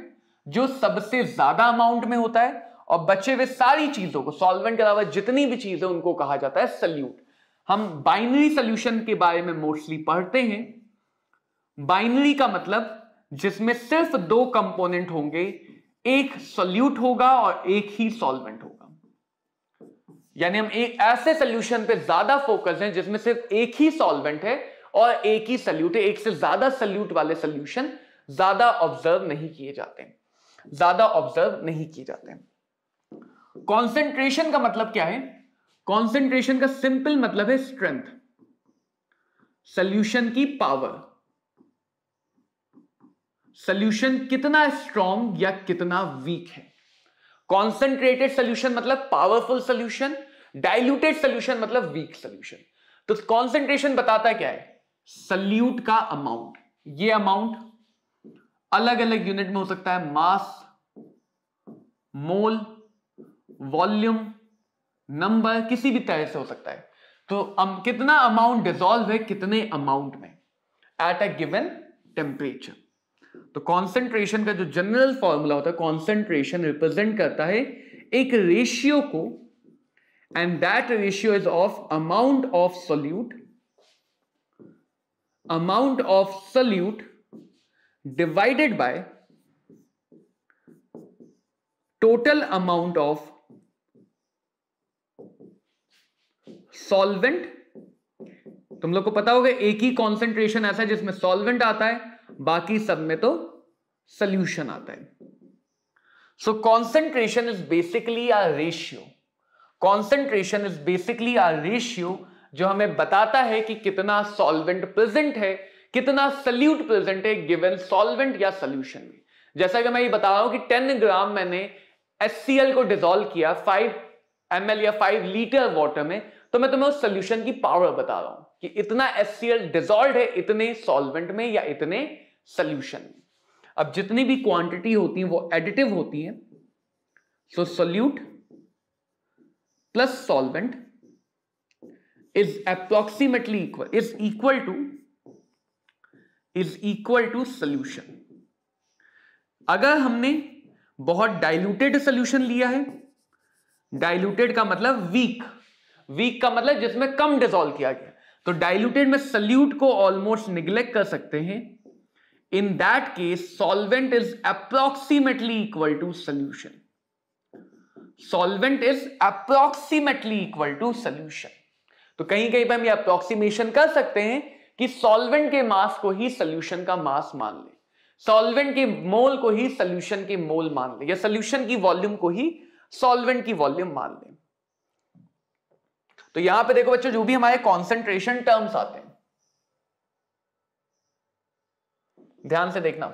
जो सबसे ज्यादा अमाउंट में होता है और बचे हुए सारी चीजों को सॉल्वेंट के अलावा जितनी भी चीजें उनको कहा जाता है सल्यूट हम बाइनरी सोल्यूशन के बारे में मोस्टली पढ़ते हैं बाइनरी का मतलब जिसमें सिर्फ दो कंपोनेंट होंगे एक सोल्यूट होगा और एक ही सॉल्वेंट होगा यानी हम एक ऐसे सोल्यूशन पे ज्यादा फोकस हैं जिसमें सिर्फ एक ही सॉल्वेंट है और एक ही सल्यूट है एक से ज्यादा सल्यूट वाले सोल्यूशन ज्यादा ऑब्जर्व नहीं किए जाते ज्यादा ऑब्जर्व नहीं किए जाते कॉन्सेंट्रेशन का मतलब क्या है कॉन्सेंट्रेशन का सिंपल मतलब है स्ट्रेंथ सोल्यूशन की पावर सोल्यूशन कितना स्ट्रॉन्ग या कितना वीक है कॉन्सेंट्रेटेड सोल्यूशन मतलब पावरफुल सोल्यूशन डाइल्यूटेड सोल्यूशन मतलब वीक सोल्यूशन तो कॉन्सेंट्रेशन बताता क्या है सल्यूट का अमाउंट ये अमाउंट अलग अलग यूनिट में हो सकता है मास मोल वॉल्यूम नंबर किसी भी तरह से हो सकता है तो अम, कितना अमाउंट डिजोल्व है कितने अमाउंट में एट अ गिवन टेम्परेचर तो कॉन्सेंट्रेशन का जो जनरल फॉर्मूला होता है कॉन्सेंट्रेशन रिप्रेजेंट करता है एक रेशियो को and that ratio is of amount of solute amount of solute divided by total amount of solvent तुम लोग को पता होगा एक ही कॉन्सेंट्रेशन ऐसा है जिसमें सॉल्वेंट आता है बाकी सब में तो सल्यूशन आता है so concentration is basically a ratio concentration is basically a ratio जो हमें बताता है कि कितना सॉल्वेंट प्रेजेंट है कितना सल्यूट प्रेजेंट है गिवन सॉल्वेंट या सोल्यूशन में जैसा कि मैं ये बता रहा हूं कि 10 ग्राम मैंने एस को डिजोल्व किया 5 एम या 5 लीटर वाटर में तो मैं तुम्हें उस सोल्यूशन की पावर बता रहा हूं कि इतना एस डिजॉल्व है इतने सॉल्वेंट में या इतने सोल्यूशन में अब जितनी भी क्वांटिटी होती है वो एडिटिव होती है so solute plus solvent is approximately equal is equal to is equal to solution अगर हमने बहुत डाइल्यूटेड सोल्यूशन लिया है डाइल्यूटेड का मतलब वीक वीक का मतलब जिसमें कम डिजोल्व किया गया तो डाइल्यूटेड में सल्यूट को ऑलमोस्ट निग्लेक्ट कर सकते हैं in that case solvent is approximately equal to solution solvent is approximately equal to solution तो कहीं कहीं पर हम ये अप्रोक्सीमेशन कर सकते हैं कि सॉल्वेंट के मास को ही सल्यूशन का मास मान ले सॉल्वेंट के मोल को ही सोल्यूशन के मोल मान लें या सोल्यूशन की वॉल्यूम को ही सॉल्वेंट की वॉल्यूम मान लें तो यहां पे देखो बच्चों जो भी हमारे कॉन्सेंट्रेशन टर्म्स आते हैं ध्यान से देखना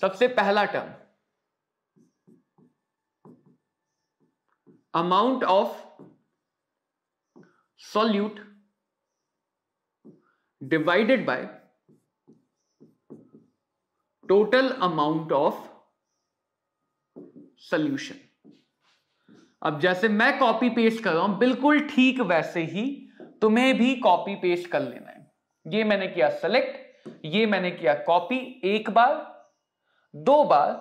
सबसे पहला term amount of solute divided by total amount of solution अब जैसे मैं कॉपी पेस्ट कर रहा हूं बिल्कुल ठीक वैसे ही तुम्हें भी कॉपी पेस्ट कर लेना है ये मैंने किया सेलेक्ट ये मैंने किया कॉपी एक बार दो बार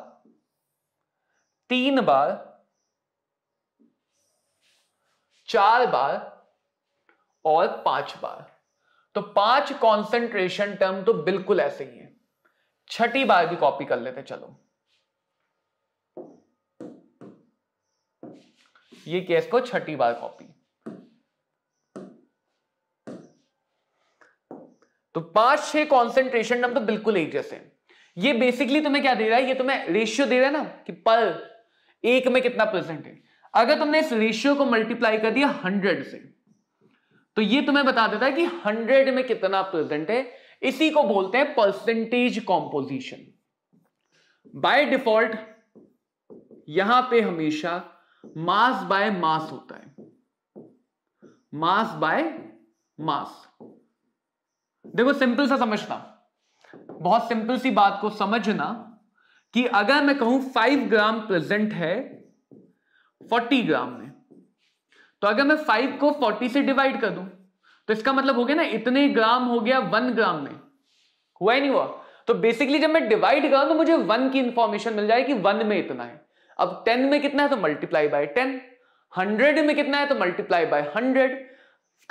तीन बार चार बार और पांच बार तो पांच कॉन्सेंट्रेशन टर्म तो बिल्कुल ऐसे ही है छठी बार भी कॉपी कर लेते चलो ये केस को छठी बार कॉपी तो पांच छह कॉन्सेंट्रेशन नंबर तो बिल्कुल एक जैसे ये बेसिकली तुम्हें क्या दे रहा है ये तुम्हें रेशियो दे रहा है ना कि पल एक में कितना प्रेजेंट है अगर तुमने इस रेशियो को मल्टीप्लाई कर दिया हंड्रेड से तो ये तुम्हें बता देता है कि हंड्रेड में कितना प्रेजेंट है इसी को बोलते हैं परसेंटेज कॉम्पोजिशन बाय डिफॉल्ट यहां पे हमेशा मास बाय मास होता है मास बाय मास देखो सिंपल सा समझना बहुत सिंपल सी बात को समझना कि अगर मैं कहूं फाइव ग्राम प्रेजेंट है फोर्टी ग्राम में तो अगर मैं फाइव को फोर्टी से डिवाइड कर दूं तो इसका मतलब हो गया ना इतने ग्राम हो गया वन ग्राम में हुआ ही नहीं हुआ तो बेसिकली जब मैं डिवाइड करूं तो मुझे वन की इंफॉर्मेशन मिल जाएगी कि वन में इतना है अब टेन में कितना है तो मल्टीप्लाई बाय टेन हंड्रेड में कितना है तो मल्टीप्लाई बाय हंड्रेड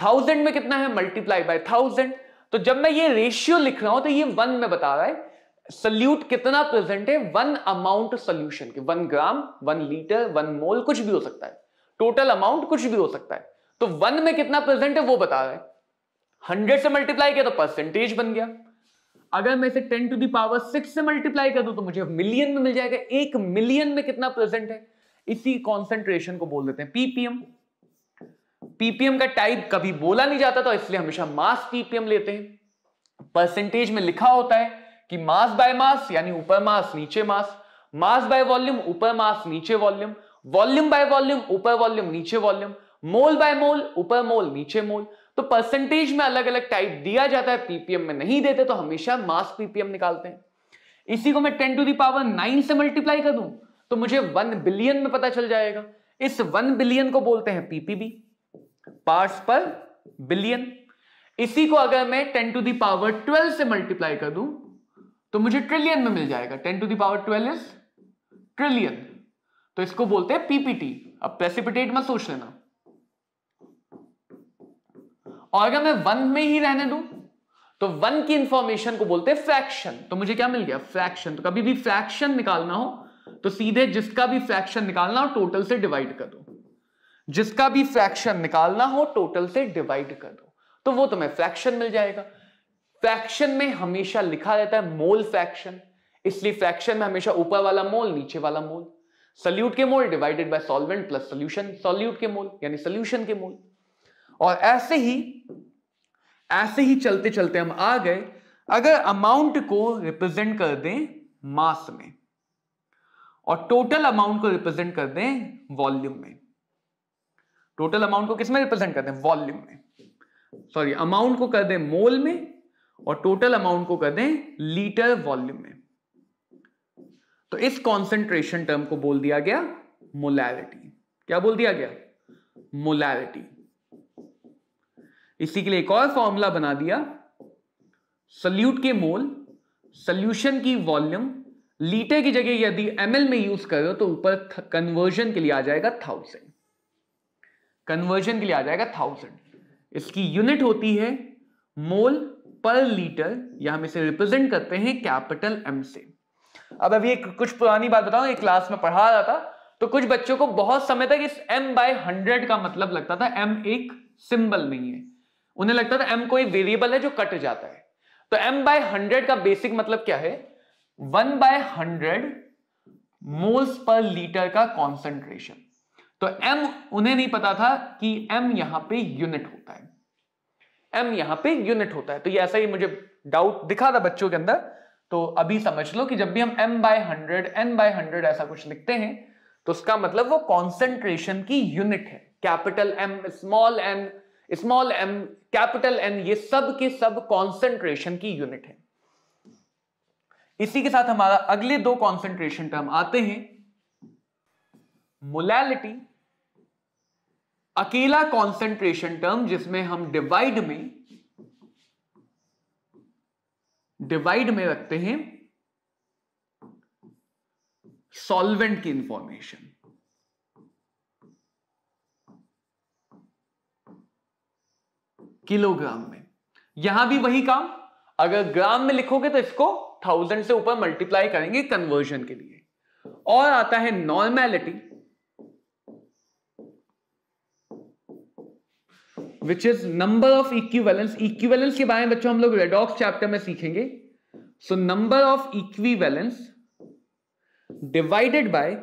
थाउजेंड में कितना है मल्टीप्लाई बाय थाउजेंड तो जब मैं ये रेशियो लिख रहा हूं तो ये वन में बता रहा है सल्यूट कितना प्रेजेंट है वन अमाउंट सोल्यूशन के one gram one litre one mole कुछ भी हो सकता है टोटल अमाउंट कुछ भी हो सकता है तो वन में कितना प्रेजेंट है वो बता रहा है हंड्रेड से मल्टीप्लाई किया तो परसेंटेज बन गया अगर मैं इसे टेन टू दावर सिक्स से मल्टीप्लाई कर दूं तो मुझे मिलियन में मिल जाएगा एक मिलियन में कितना प्रेजेंट है इसी कॉन्सेंट्रेशन को बोल देते हैं पीपीएम पीपीएम का टाइप कभी बोला नहीं जाता तो इसलिए हमेशा मास पीपीएम लेते हैं परसेंटेज में लिखा होता है कि मास बाय मास यानी ऊपर मास नीचे मास मास बाय वॉल्यूम ऊपर मास नीचे वॉल्यूम वॉल्यूम बाय वॉल्यूम ऊपर वॉल्यूम नीचे वॉल्यूम मोल बाय मोल ऊपर मोल नीचे मोल तो परसेंटेज में अलग अलग टाइप दिया जाता है पीपीएम में नहीं देते तो हमेशा मास पीपीएम निकालते हैं इसी को मैं टेन टू दावर नाइन से मल्टीप्लाई कर दूं तो मुझे वन बिलियन में पता चल जाएगा इस वन बिलियन को बोलते हैं पीपीबी पार्ट्स पर बिलियन इसी को अगर मैं टेन टू दावर ट्वेल्व से मल्टीप्लाई कर दूं तो मुझे ट्रिलियन में मिल जाएगा ten to the power twelve is trillion तो इसको बोलते हैं पीपीटी अब प्रेसिपिटेट मत सोच लेना और अगर मैं वन में ही रहने दू तो वन की इंफॉर्मेशन को बोलते हैं फ्रैक्शन तो मुझे क्या मिल गया फ्रैक्शन तो कभी भी फ्रैक्शन निकालना हो तो सीधे जिसका भी फ्रैक्शन निकालना हो टोटल से डिवाइड कर दो जिसका भी फ्रैक्शन निकालना हो टोटल से डिवाइड कर दो तो वो तुम्हें फ्रैक्शन मिल जाएगा फ्रैक्शन में हमेशा लिखा रहता है मोल फ्रैक्शन इसलिए फ्रैक्शन में हमेशा ऊपर वाला मोल नीचे वाला मोल सल्यूट के mole divided by solvent plus solution solute के मोल यानी सोल्यूशन के मोल और ऐसे ही ऐसे ही चलते चलते हम आ गए अगर अमाउंट को रिप्रेजेंट कर दें मास में और टोटल अमाउंट को रिप्रेजेंट कर दें वॉल्यूम में टोटल अमाउंट को किसमें रिप्रेजेंट कर दें वॉल्यूम में सॉरी अमाउंट को कर दें मोल में और टोटल अमाउंट को कर दें लीटर वॉल्यूम में तो इस कॉन्सेंट्रेशन टर्म को बोल दिया गया मोलैरिटी क्या बोल दिया गया मोलैरिटी इसी के लिए एक और फॉर्मूला बना दिया सल्यूट के मोल सल्यूशन की वॉल्यूम लीटर की जगह यदि एम में यूज करो तो ऊपर कन्वर्जन के लिए आ जाएगा थाउजेंड कन्वर्जन के लिए आ जाएगा थाउजेंड इसकी यूनिट होती है मोल पर लीटर या हम इसे रिप्रेजेंट करते हैं कैपिटल एम से अब अभी एक कुछ पुरानी बात बताऊं एक क्लास में पढ़ा रहा था तो कुछ बच्चों को बहुत समय तक इस एम बाय हंड्रेड का मतलब लगता था एम एक सिंबल नहीं है उन्हें लगता था एम कोई वेरिएबल है जो कट जाता है तो एम बाय हंड्रेड का बेसिक मतलब क्या है one by hundred moles per litre का कॉन्सेंट्रेशन तो एम उन्हें नहीं पता था कि एम यहां पे यूनिट होता है एम यहां पे यूनिट होता है तो ये ऐसा ही मुझे डाउट दिखा था बच्चों के अंदर तो अभी समझ लो कि जब भी हम M by hundred N by hundred ऐसा कुछ लिखते हैं तो उसका मतलब वो कॉन्सेंट्रेशन की यूनिट है capital M small N small M capital N ये सब के सब कॉन्सेंट्रेशन की यूनिट है इसी के साथ हमारा अगले दो कॉन्सेंट्रेशन टर्म आते हैं मोलैलिटी अकेला कॉन्सेंट्रेशन टर्म जिसमें हम डिवाइड में डिवाइड में रखते हैं सॉल्वेंट की इंफॉर्मेशन किलोग्राम में यहां भी वही काम अगर ग्राम में लिखोगे तो इसको थाउजेंड से ऊपर मल्टीप्लाई करेंगे कन्वर्जन के लिए और आता है normality which is number of equivalents equivalents के बारे में बच्चों हम लोग रेडॉक्स चैप्टर में सीखेंगे so number of equivalents divided by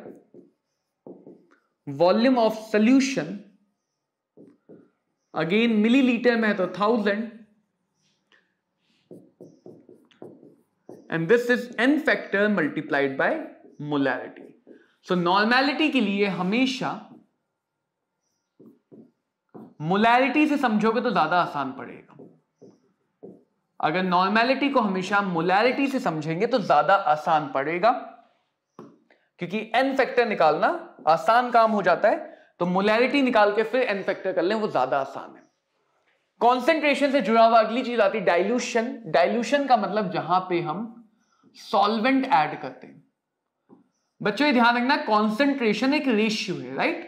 volume of solution again millilitre में तो thousand and this is N factor multiplied by molarity so normality के लिए हमेशा मोलैरिटी से समझोगे तो ज्यादा आसान पड़ेगा अगर नॉर्मैलिटी को हमेशा मोलैरिटी से समझेंगे तो ज्यादा आसान पड़ेगा क्योंकि एन फैक्टर निकालना आसान काम हो जाता है तो मोलैरिटी निकाल के फिर एन फैक्टर कर लें वो ज्यादा आसान है कॉन्सेंट्रेशन से जुड़ा हुआ अगली चीज आती है डाइल्यूशन डाइल्यूशन का मतलब जहां पे हम सॉल्वेंट ऐड करते हैं बच्चों ये ध्यान रखना कॉन्सेंट्रेशन एक रेशियो है राइट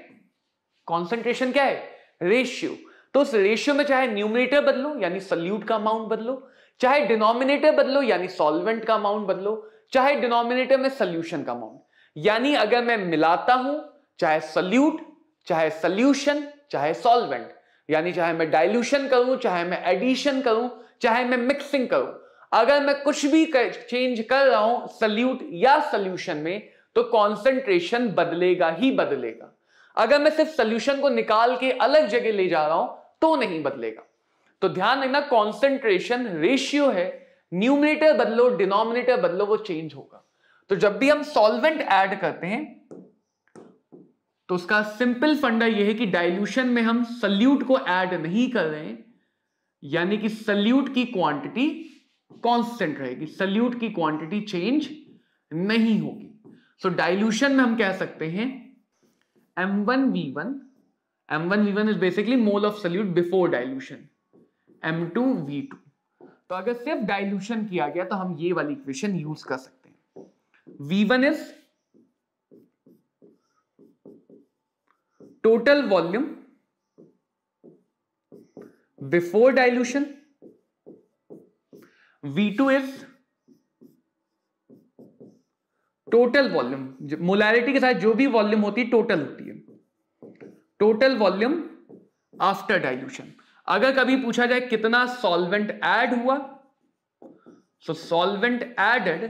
कॉन्सेंट्रेशन क्या है रेशियो तो उस रेशियो में चाहे न्यूमिनेटर बदलो यानी सल्यूट का अमाउंट बदलो चाहे डिनोमिनेटर बदलो यानी सॉल्वेंट का अमाउंट बदलो चाहे डिनोमिनेटर में सल्यूशन का अमाउंट यानी अगर मैं मिलाता हूं चाहे सल्यूट चाहे सल्यूशन चाहे सॉल्वेंट यानी चाहे मैं डाइल्यूशन करूं चाहे मैं एडिशन करूं चाहे मैं मिक्सिंग करूं अगर मैं कुछ भी कर, चेंज कर रहा हूं सल्यूट या सल्यूशन में तो कॉन्सेंट्रेशन बदलेगा ही बदलेगा अगर मैं सिर्फ सल्यूशन को निकाल के अलग जगह ले जा रहा हूं तो नहीं बदलेगा तो ध्यान रखना कॉन्सेंट्रेशन रेशियो है न्यूमिनेटर बदलो डिनोमिनेटर बदलो वो चेंज होगा तो जब भी हम सॉल्वेंट ऐड करते हैं तो उसका सिंपल फंडा यह है कि डाइल्यूशन में हम सल्यूट को ऐड नहीं कर रहे हैं यानी कि सल्यूट की क्वांटिटी कांस्टेंट रहेगी सल्यूट की क्वांटिटी चेंज नहीं होगी सो so, डाइल्यूशन में हम कह सकते हैं M one V one M one V one is basically mole of solute before dilution M two V two तो अगर सिर्फ डाइल्यूशन किया गया तो हम ये वाली इक्वेशन यूज कर सकते हैं V one is total volume before dilution v2 is total volume molarity के साथ जो भी वॉल्यूम होती है टोटल होती है टोटल वॉल्यूम आफ्टर डाइल्यूशन अगर कभी पूछा जाए कितना सॉल्वेंट ऐड हुआ सो सॉल्वेंट एडेड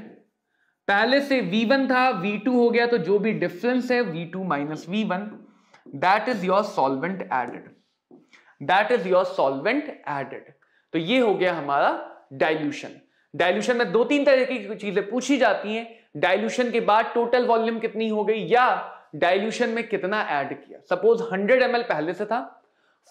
पहले से V1 था V2 हो गया तो जो भी डिफरेंस है V2 two minus V one that is your solvent added that is your solvent added तो ये हो गया हमारा डायल्यूशन डायल्यूशन में दो तीन तरह की चीजें पूछी जाती हैं डायल्यूशन के बाद टोटल वॉल्यूम कितनी हो गई या डायल्यूशन में कितना ऐड किया सपोज 100 एम पहले से था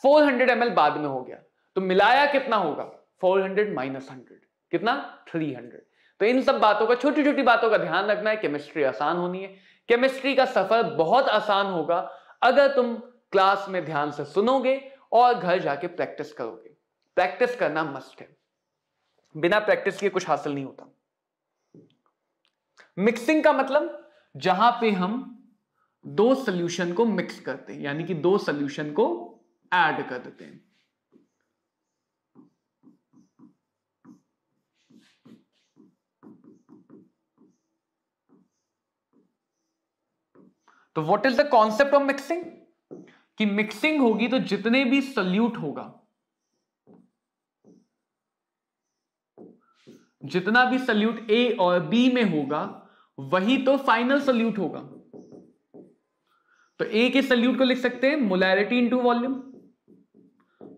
400 हंड्रेड बाद में हो गया तो मिलाया कितना होगा 400 हंड्रेड माइनस हंड्रेड कितना 300 तो इन सब बातों का छोटी छोटी बातों का ध्यान रखना है केमिस्ट्री आसान होनी है केमिस्ट्री का सफर बहुत आसान होगा अगर तुम क्लास में ध्यान से सुनोगे और घर जाके प्रैक्टिस करोगे प्रैक्टिस करना मस्ट है बिना प्रैक्टिस के कुछ हासिल नहीं होता मिक्सिंग का मतलब जहां पे हम दो सोल्यूशन को मिक्स करते हैं यानी कि दो सोल्यूशन को ऐड कर देते हैं तो what is the concept of mixing कि मिक्सिंग होगी तो जितने भी सल्यूट होगा जितना भी सल्यूट ए और बी में होगा वही तो फाइनल सल्यूट होगा तो ए के सल्यूट को लिख सकते हैं मोलैरिटी इनटू वॉल्यूम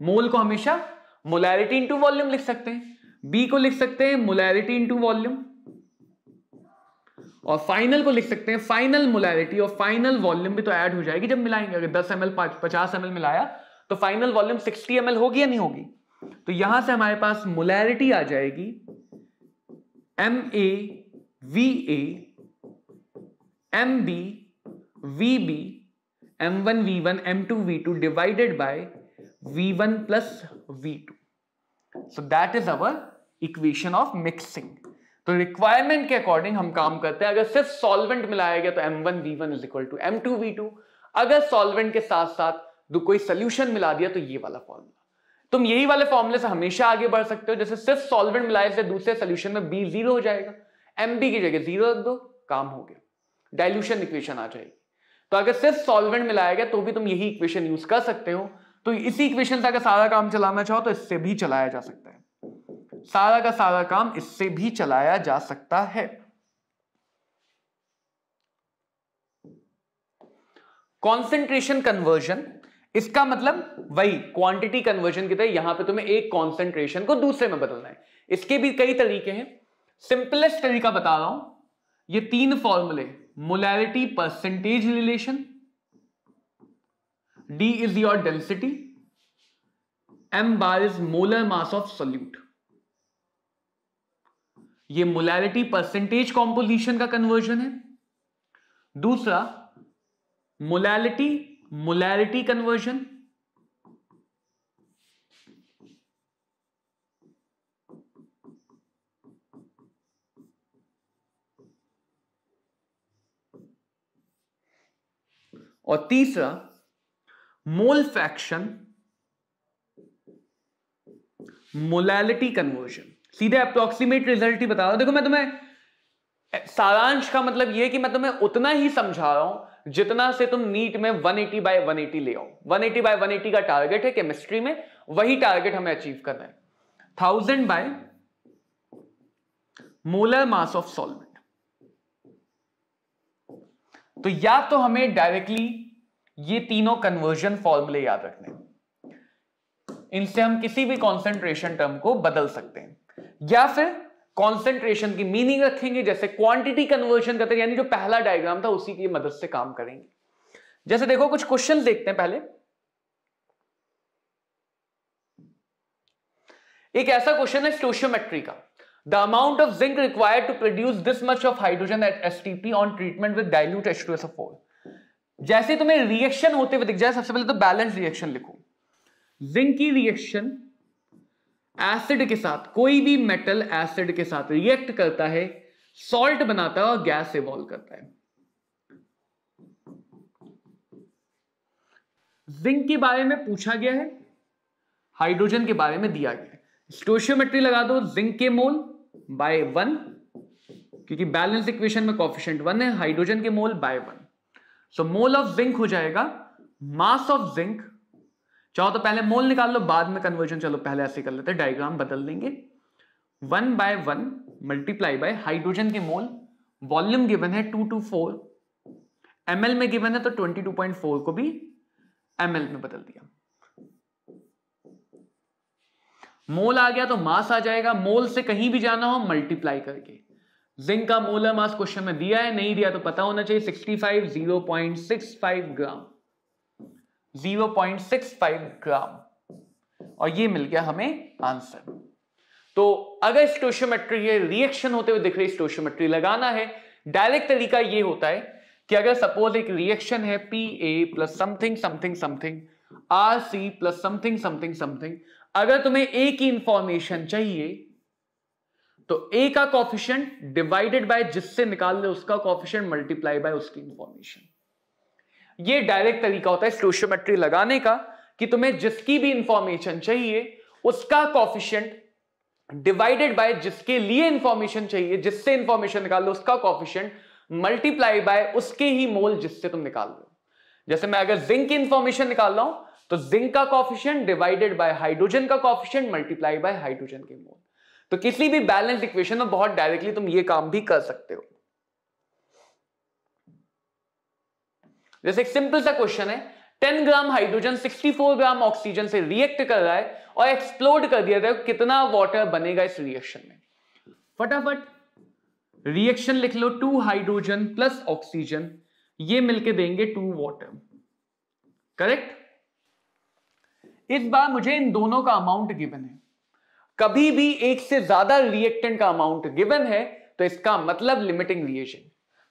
मोल को हमेशा मोलैरिटी इनटू वॉल्यूम लिख सकते हैं बी को लिख सकते हैं मोलैरिटी इनटू वॉल्यूम और फाइनल को लिख सकते हैं फाइनल मोलैरिटी और फाइनल वॉल्यूम भी तो ऐड हो जाएगी जब मिलाएंगे अगर दस एम एल पचास एम मिलाया तो फाइनल वॉल्यूम सिक्सटी एम होगी या नहीं होगी तो यहां से हमारे पास मोलैरिटी आ जाएगी M A V A M B V B M one V one M two V two divided by V one plus V two so that is our equation of mixing तो requirement के according हम काम करते हैं अगर सिर्फ solvent मिलाया गया तो M one V one is equal to M two V two अगर सॉल्वेंट के साथ साथ कोई सोल्यूशन मिला दिया तो ये वाला फॉर्मूला तुम यही वाले फॉर्मूले से हमेशा आगे बढ़ सकते हो जैसे सिर्फ सॉल्वेंट मिलाए से दूसरे सोल्यूशन में बी जीरो हो जाएगा एम बी की जगह जीरो रख दो काम हो गया डाइल्यूशन इक्वेशन आ जाएगी तो अगर सिर्फ सॉल्वेंट मिलाया गया तो भी तुम यही इक्वेशन यूज कर सकते हो तो इसी इक्वेशन से अगर सारा काम चलाना चाहो तो इससे भी चलाया जा सकता है सारा का सारा काम इससे भी चलाया जा सकता है कॉन्सेंट्रेशन कन्वर्जन इसका मतलब वही क्वांटिटी कन्वर्जन की तरह यहां पे तुम्हें एक कॉन्सेंट्रेशन को दूसरे में बदलना है इसके भी कई तरीके हैं सिंपलेस्ट तरीका बता रहा हूं ये तीन फॉर्मूले molarity percentage relation D is your density M bar is molar mass of solute ये मोलैरिटी परसेंटेज कॉम्पोजिशन का कन्वर्जन है दूसरा मोलैरिटी मोलैरिटी कन्वर्जन और तीसरा मोल फैक्शन मोलैलिटी कन्वर्जन सीधे अप्रोक्सीमेट रिजल्ट ही बता रहा हूं देखो मैं तुम्हें सारांश का मतलब यह कि मैं तुम्हें उतना ही समझा रहा हूं जितना से तुम नीट में 180 एटी बाई वन ले आओ 180 एटी बाय वन का टारगेट है केमिस्ट्री में वही टारगेट हमें अचीव करना है thousand by molar mass of solvent तो या तो हमें डायरेक्टली ये तीनों कन्वर्जन फॉर्मूले याद रखने इनसे हम किसी भी कॉन्सेंट्रेशन टर्म को बदल सकते हैं या फिर कॉन्सेंट्रेशन की मीनिंग रखेंगे जैसे क्वांटिटी कन्वर्जन करते यानी जो पहला डायग्राम था उसी की मदद से काम करेंगे जैसे देखो कुछ क्वेश्चन देखते हैं पहले एक ऐसा क्वेश्चन है स्टोशियोमेट्री का the amount of zinc required to produce this much of hydrogen at STP on treatment with dilute dilute H2SO4 जैसे तुम्हें रिएक्शन होते हुए दिख जाए सबसे पहले तो बैलेंस रिएक्शन लिखो जिंक की रिएक्शन एसिड के साथ कोई भी मेटल एसिड के साथ रिएक्ट करता है सॉल्ट बनाता है और गैस इवॉल्व करता है जिंक के बारे में पूछा गया है हाइड्रोजन के बारे में दिया गया है स्टोशियोमेट्री लगा दो जिंक के मोल बाय वन क्योंकि बैलेंस इक्वेशन में कॉफिशेंट वन है हाइड्रोजन के mole by one so mole of zinc हो जाएगा मास ऑफ जिंक चाहो तो पहले मोल निकाल लो बाद में कन्वर्जन चलो पहले ऐसे कर लेते हैं डायग्राम बदल देंगे one by one multiply by hydrogen के मोल वॉल्यूम गिवन है टू टू फोर एम में गिवन है तो ट्वेंटी टू पॉइंट फोर को भी एम में बदल दिया मोल आ गया तो मास आ जाएगा मोल से कहीं भी जाना हो मल्टीप्लाई करके जिंक का मोलर मास क्वेश्चन में दिया है नहीं दिया तो पता होना चाहिए सिक्स फाइव ग्राम 0.65 ग्राम और ये मिल गया हमें आंसर तो अगर स्टोशियोमेट्री ये रिएक्शन होते हुए दिख रही स्टोशियोमेट्री लगाना है डायरेक्ट तरीका ये होता है कि अगर सपोज एक रिएक्शन है P A plus something something something R C plus something something something अगर तुम्हें ए की इंफॉर्मेशन चाहिए तो ए का कॉफिशियंट डिवाइडेड बाय जिससे निकाल ले उसका कॉफिशियंट मल्टीप्लाई बाय उसकी इंफॉर्मेशन ये डायरेक्ट तरीका होता है स्टोशियोमेट्री लगाने का कि तुम्हें जिसकी भी इंफॉर्मेशन चाहिए उसका कॉफिशियंट डिवाइडेड बाय जिसके लिए इंफॉर्मेशन चाहिए जिससे इंफॉर्मेशन निकाल लो उसका कॉफिशियंट मल्टीप्लाई बाय उसके ही मोल जिससे तुम निकाल रहे हो जैसे मैं अगर जिंक की इंफॉर्मेशन निकाल रहा हूं तो जिंक का कॉफिशियंट डिवाइडेड बाय हाइड्रोजन का कॉफिशियंट मल्टीप्लाई बाय हाइड्रोजन के मोल तो किसी भी बैलेंस इक्वेशन में बहुत डायरेक्टली तुम ये काम भी कर सकते हो जैसे एक सिंपल सा क्वेश्चन है 10 ग्राम हाइड्रोजन 64 ग्राम ऑक्सीजन से रिएक्ट कर रहा है और एक्सप्लोड कर दिया जाए तो कितना वाटर बनेगा इस रिएक्शन में फटाफट रिएक्शन लिख लो टू हाइड्रोजन प्लस ऑक्सीजन ये मिलके देंगे टू वाटर करेक्ट इस बार मुझे इन दोनों का अमाउंट गिवन है कभी भी एक से ज्यादा रिएक्टेंट का अमाउंट गिवन है तो इसका मतलब लिमिटिंग रिएक्शन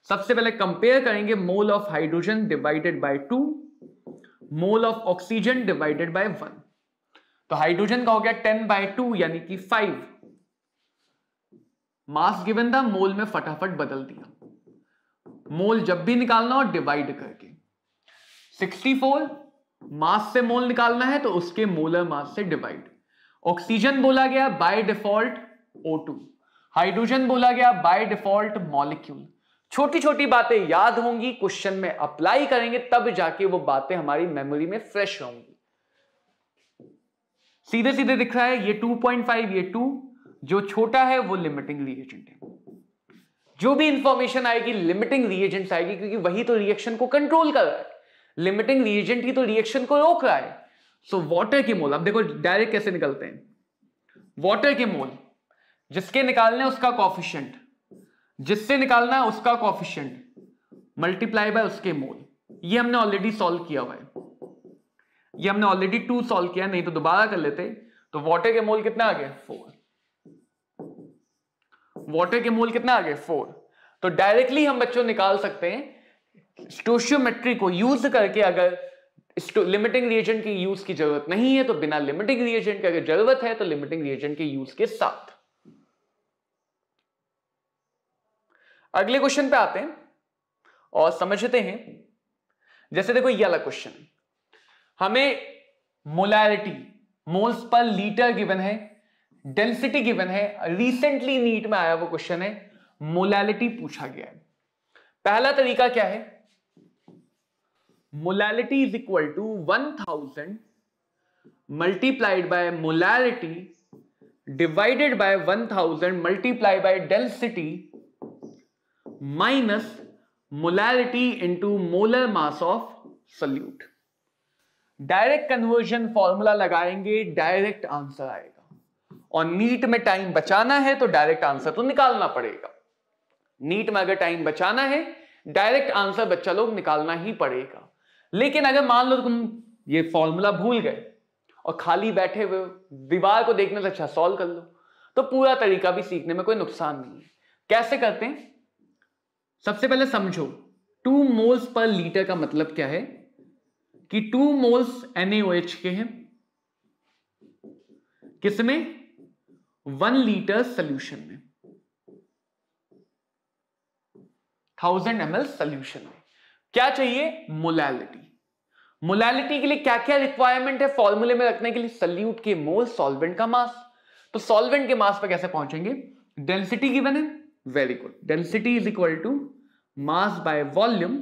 सबसे पहले कंपेयर करेंगे mole of hydrogen divided by two mole of oxygen divided by one तो हाइड्रोजन का हो गया टेन बाय टू यानी कि फाइव मास गिवन था मोल में फटाफट बदल दिया मोल जब भी निकालना हो डिवाइड करके 64 मास से मोल निकालना है तो उसके मोलर मास से डिवाइड ऑक्सीजन बोला गया बाय डिफॉल्ट O2 हाइड्रोजन बोला गया बाय डिफॉल्ट मॉलिक्यूल छोटी छोटी बातें याद होंगी क्वेश्चन में अप्लाई करेंगे तब जाके वो बातें हमारी मेमोरी में फ्रेश होंगी सीधे सीधे दिख रहा है ये 2.5 ये 2 जो छोटा है वो लिमिटिंग रिएजेंट है जो भी इंफॉर्मेशन आएगी लिमिटिंग रिएजेंट आएगी क्योंकि वही तो रिएक्शन को कंट्रोल कर रहा है लिमिटिंग रिएजेंट ही तो रिएक्शन को रोक रहा है सो वॉटर के मोल अब देखो डायरेक्ट कैसे निकलते हैं वॉटर के मोल जिसके निकालने उसका कॉफिशेंट जिससे निकालना है उसका कॉफिशियंट मल्टीप्लाई बाय उसके मोल ये हमने ऑलरेडी सॉल्व किया हुआ है ये हमने ऑलरेडी टू सॉल्व किया नहीं तो दोबारा कर लेते तो वाटर के मोल कितना आ गया फोर वाटर के मोल कितना आ गया फोर तो डायरेक्टली हम बच्चों निकाल सकते हैं स्टोशियोमेट्री को यूज करके अगर लिमिटिंग रिएजेंट की यूज की जरूरत नहीं है तो बिना लिमिटिंग रिएजेंट की अगर जरूरत है तो लिमिटिंग रिएजेंट के यूज के साथ अगले क्वेश्चन पे आते हैं और समझते हैं जैसे देखो ये अलग क्वेश्चन हमें molarity moles per litre given है डेंसिटी गिवन है रिसेंटली नीट में आया वो क्वेश्चन है मोलैलिटी पूछा गया है पहला तरीका क्या है molality is equal to one thousand multiplied by molality divided by one thousand multiply by density minus molarity into molar mass of solute direct conversion formula लगाएंगे डायरेक्ट आंसर आएगा और नीट में टाइम बचाना है तो डायरेक्ट आंसर तो निकालना पड़ेगा नीट में अगर टाइम बचाना है डायरेक्ट आंसर बच्चा लोग निकालना ही पड़ेगा लेकिन अगर मान लो तुम ये फॉर्मूला भूल गए और खाली बैठे हुए दीवार को देखने से अच्छा सॉल्व कर लो तो पूरा तरीका भी सीखने में कोई नुकसान नहीं है कैसे करते हैं सबसे पहले समझो टू मोल्स पर लीटर का मतलब क्या है कि टू मोल्स NaOH के हैं किसमें वन लीटर सोल्यूशन में थाउजेंड एम एल सोल्यूशन में क्या चाहिए मोलैलिटी मोलैलिटी के लिए क्या क्या रिक्वायरमेंट है फॉर्मूले में रखने के लिए सल्यूट के मोल सॉल्वेंट का मास तो सॉल्वेंट के मास पर कैसे पहुंचेंगे डेंसिटी गिवन है very good density is equal to mass by volume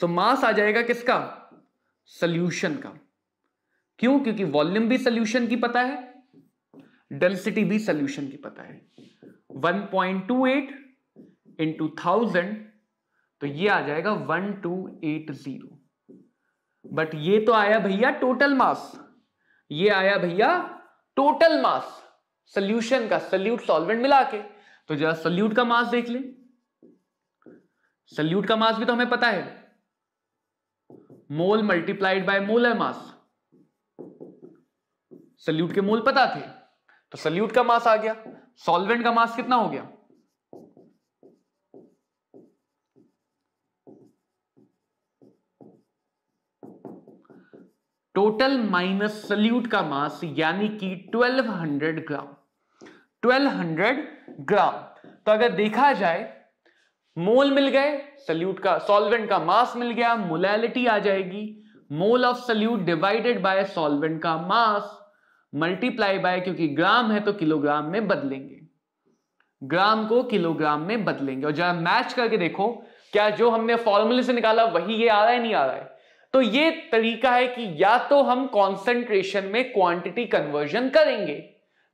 so mass आ जाएगा किसका सोल्यूशन का क्यों क्योंकि वॉल्यूम भी सोल्यूशन की पता है डेंसिटी भी सोल्यूशन की पता है 1.28 इंटू थाउजेंड तो यह आ जाएगा 1280 बट ये तो आया भैया टोटल मास ये आया भैया टोटल मास सोल्यूशन का सल्यूट सॉल्वेंट मिला के तो जरा सल्यूट का मास देख लें सल्यूट का मास भी तो हमें पता है मोल मल्टीप्लाइड बाय मोल है मास सल्यूट के मोल पता थे तो सल्यूट का मास आ गया सॉल्वेंट का मास कितना हो गया टोटल माइनस सल्यूट का मास यानी कि 1200 ग्राम 1200 ग्राम तो अगर देखा जाए मोल मिल गए सल्यूट का सॉल्वेंट का मास मिल गया मोलैलिटी आ जाएगी mole of solute divided by solvent का मास मल्टीप्लाई बाय क्योंकि ग्राम है तो किलोग्राम में बदलेंगे ग्राम को किलोग्राम में बदलेंगे और जरा मैच करके देखो क्या जो हमने फॉर्मूले से निकाला वही ये आ रहा है नहीं आ रहा है तो ये तरीका है कि या तो हम कॉन्सेंट्रेशन में क्वांटिटी कन्वर्जन करेंगे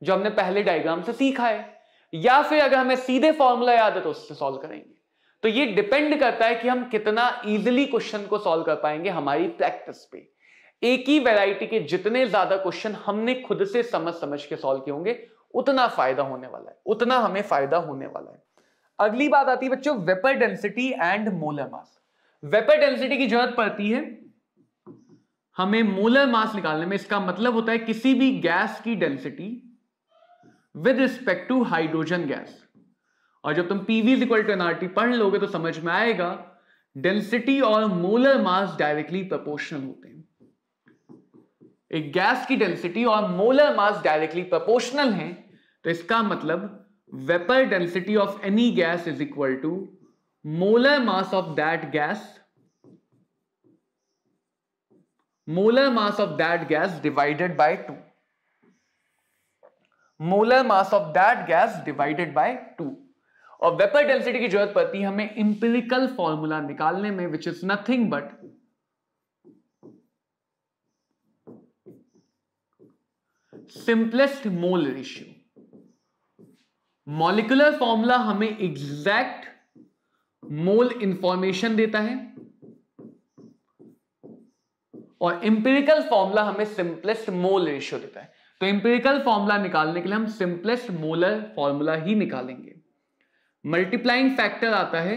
जो हमने पहले डायग्राम से सीखा है या फिर अगर हमें सीधे फॉर्मूला याद है तो उससे सॉल्व करेंगे तो ये डिपेंड करता है कि हम कितना इजिली क्वेश्चन को सॉल्व कर पाएंगे हमारी प्रैक्टिस पे एक ही वेराइटी के जितने ज्यादा क्वेश्चन हमने खुद से समझ समझ के सॉल्व किए होंगे उतना फायदा होने वाला है उतना हमें फायदा होने वाला है अगली बात आती है बच्चों vapour density and molar mass vapour density की जरूरत पड़ती है हमें मोलर मास निकालने में इसका मतलब होता है किसी भी गैस की density with respect to hydrogen gas और जब तुम पीवी इक्वल टू एनआरटी पढ़ लोगे तो समझ में आएगा डेंसिटी और मोलर मास डायरेक्टली प्रपोर्शनल होते हैं एक गैस की डेंसिटी और मोलर मास डायरेक्टली प्रपोर्शनल है तो इसका मतलब vapour density of any gas is equal to molar mass of that gas molar mass of that gas divided by two molar mass of that gas divided by two और vapour density की जरूरत पड़ती है हमें empirical formula निकालने में which is nothing but simplest mole ratio molecular formula हमें exact mole information देता है और इंपेरिकल फॉर्मूला हमें सिंपलेस्ट मोल रेशियो देता है तो इंपेरिकल फॉर्मूला निकालने के लिए हम सिंपलेस्ट मोलर फॉर्मूला ही निकालेंगे मल्टीप्लाइंग फैक्टर आता है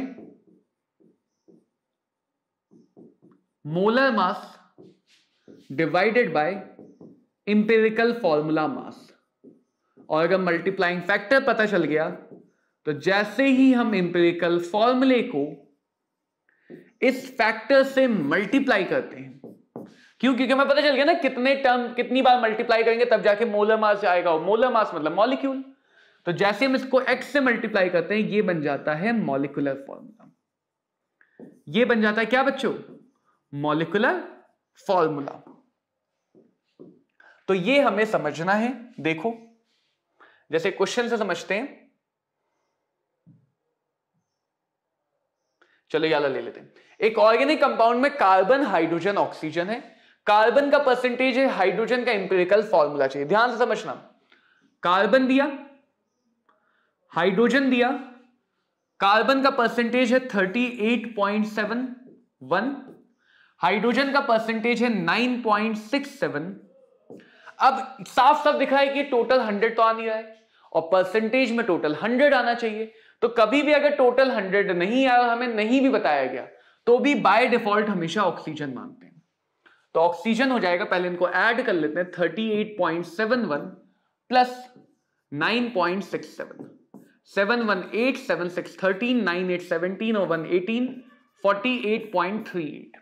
molar mass divided by empirical formula mass और अगर मल्टीप्लाइंग फैक्टर पता चल गया तो जैसे ही हम इंपेरिकल फॉर्मूले को इस फैक्टर से मल्टीप्लाई करते हैं क्यों क्योंकि हमें पता चल गया ना कितने टर्म कितनी बार मल्टीप्लाई करेंगे तब जाके मोलर मास आएगा मोलर मास मतलब मॉलिक्यूल तो जैसे हम इसको एक्स से मल्टीप्लाई करते हैं ये बन जाता है मॉलिकुलर फॉर्मूला ये बन जाता है क्या बच्चों मॉलिकुलर फॉर्मूला तो ये हमें समझना है देखो जैसे क्वेश्चन से समझते हैं चलो याला ले लेते हैं एक ऑर्गेनिक कंपाउंड में कार्बन हाइड्रोजन ऑक्सीजन है कार्बन का परसेंटेज है हाइड्रोजन का इंपेरिकल फॉर्मूला चाहिए ध्यान से समझना कार्बन दिया हाइड्रोजन दिया कार्बन का परसेंटेज है 38.71 हाइड्रोजन का परसेंटेज है 9.67 अब साफ साफ दिखा है कि टोटल 100 तो आ नहीं रहा है और परसेंटेज में टोटल 100 आना चाहिए तो कभी भी अगर टोटल 100 नहीं आया हमें नहीं भी बताया गया तो भी बाय डिफॉल्ट हमेशा ऑक्सीजन मानते हैं तो ऑक्सीजन हो जाएगा पहले इनको ऐड कर लेते हैं thirty eight point seven one plus nine point six seven seven one eight seven six thirteen nine eight seventeen और one eighteen forty eight point three eight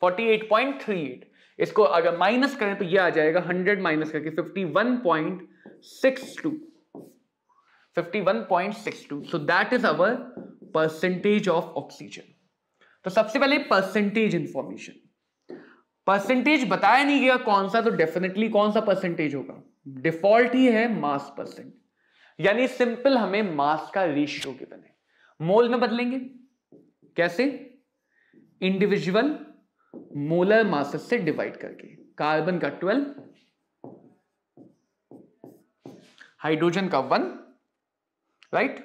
forty eight point three eight इसको अगर minus करें तो ये आ जाएगा hundred minus करके fifty one point six two fifty one point six two so that is our percentage of oxygen तो सबसे पहले परसेंटेज इंफॉर्मेशन परसेंटेज बताया नहीं गया कौन सा तो डेफिनेटली कौन सा परसेंटेज होगा डिफॉल्ट ही है मास परसेंट यानी सिंपल हमें मास का रेशियो गिवन है मोल में बदलेंगे कैसे इंडिविजुअल मोलर मासेस से डिवाइड करके कार्बन का ट्वेल्व हाइड्रोजन का वन राइट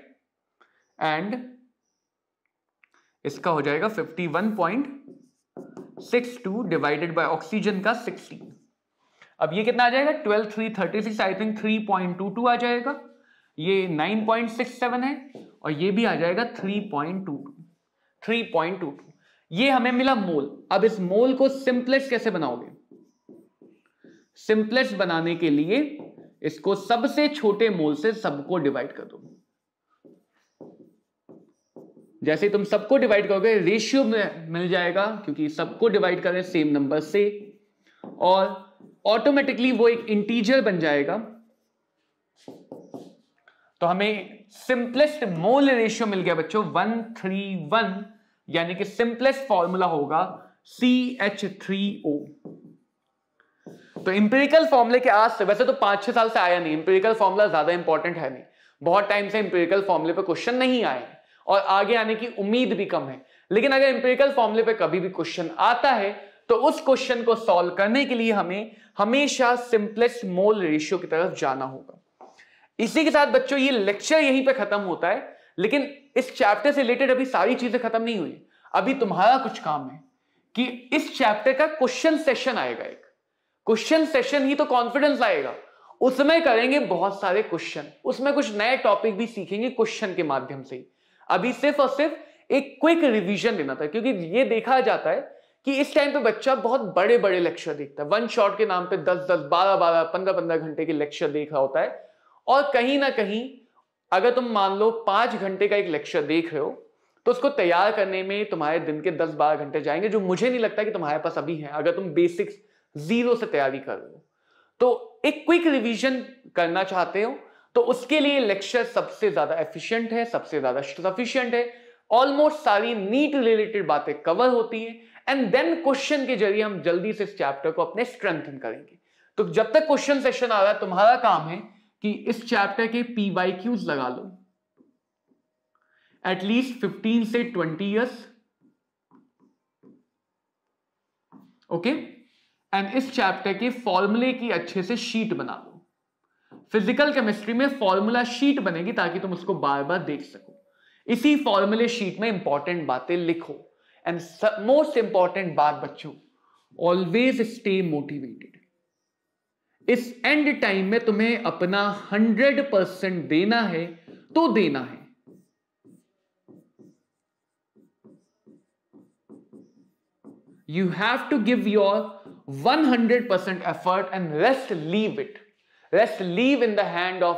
एंड इसका हो जाएगा fifty one point six two divided by oxygen का सिक्सटीन अब ये कितना आ जाएगा twelve three thirty six I think three point two two आ जाएगा ये नाइन पॉइंट सिक्स सेवन है और ये भी आ जाएगा three point two two three point two two ये हमें मिला मोल अब इस मोल को सिंपलेस्ट कैसे बनाओगे सिंपलेस्ट बनाने के लिए इसको सबसे छोटे मोल से सबको डिवाइड कर दो जैसे तुम सबको डिवाइड करोगे रेशियो मिल जाएगा क्योंकि सबको डिवाइड कर रहे हैं सेम नंबर से और ऑटोमेटिकली वो एक इंटीजर बन जाएगा तो हमें सिंपलेस्ट मोल रेशियो मिल गया बच्चों वन थ्री वन यानी कि सिंपलेस्ट फॉर्मूला होगा सी एच थ्री ओ तो इंपेरिकल फॉर्मूले के आज से वैसे तो पांच छह साल से आया नहीं इंपेरिकल फॉर्मूला ज्यादा इंपॉर्टेंट है नहीं बहुत टाइम से इंपेरिकल फॉर्मूले पर क्वेश्चन नहीं आए और आगे आने की उम्मीद भी कम है लेकिन अगर एम्पेरिकल फॉर्मुले पे कभी भी क्वेश्चन आता है तो उस क्वेश्चन को सॉल्व करने के लिए हमें हमेशा सिंपलेस्ट मोल रेशियो की तरफ जाना होगा इसी के साथ बच्चों ये लेक्चर यहीं पे खत्म होता है लेकिन इस चैप्टर से रिलेटेड अभी सारी चीजें खत्म नहीं हुई अभी तुम्हारा कुछ काम है कि इस चैप्टर का क्वेश्चन सेशन आएगा एक क्वेश्चन सेशन ही तो कॉन्फिडेंस आएगा उसमें करेंगे बहुत सारे क्वेश्चन उसमें कुछ नए टॉपिक भी सीखेंगे क्वेश्चन के माध्यम से ही अभी सिर्फ और सिर्फ एक क्विक रिवीजन देना था क्योंकि ये देखा जाता है कि इस टाइम पे बच्चा बहुत बड़े बड़े लेक्चर देखता है वन शॉट के नाम पे दस दस बारह बारह पंद्रह पंद्रह घंटे के लेक्चर देख रहा होता है और कहीं ना कहीं अगर तुम मान लो पांच घंटे का एक लेक्चर देख रहे हो तो उसको तैयार करने में तुम्हारे दिन के दस बारह घंटे जाएंगे जो मुझे नहीं लगता कि तुम्हारे पास अभी है अगर तुम बेसिक्स जीरो से तैयारी कर रहे हो तो एक क्विक रिविजन करना चाहते हो तो उसके लिए लेक्चर सबसे ज्यादा एफिशिएंट है सबसे ज्यादा सफिशियंट है ऑलमोस्ट सारी नीट रिलेटेड बातें कवर होती है एंड देन क्वेश्चन के जरिए हम जल्दी से इस चैप्टर को अपने स्ट्रेंथन करेंगे तो जब तक क्वेश्चन सेशन आ रहा है तुम्हारा काम है कि इस चैप्टर के पी वाई क्यूज लगा लो एटलीस्ट फिफ्टीन से ट्वेंटी ईयर्स ओके एंड इस चैप्टर के फॉर्मूले की अच्छे से शीट बना लो फिजिकल केमिस्ट्री में फॉर्मूला शीट बनेगी ताकि तुम उसको बार बार देख सको इसी फॉर्मूले शीट में इंपॉर्टेंट बातें लिखो एंड मोस्ट इंपॉर्टेंट बात बच्चों ऑलवेज स्टे मोटिवेटेड इस एंड टाइम में तुम्हें अपना हंड्रेड परसेंट देना है तो देना है you have to give your one hundred percent effort and rest leave it Rest leave in the hand of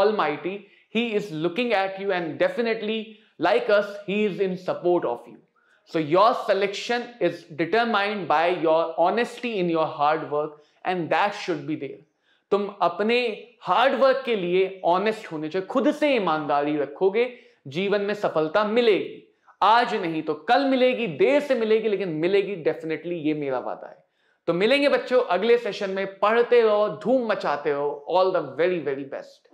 Almighty. He is looking at you and definitely, like us, He is in support of you. So your selection is determined by your honesty in your hard work and that should be there. तुम अपने hard work के लिए honest होने चाहिए खुद से ईमानदारी रखोगे जीवन में सफलता मिलेगी आज नहीं तो कल मिलेगी देर से मिलेगी लेकिन मिलेगी डेफिनेटली ये मेरा वादा है तो मिलेंगे बच्चों अगले सेशन में पढ़ते रहो धूम मचाते रहो all the very very best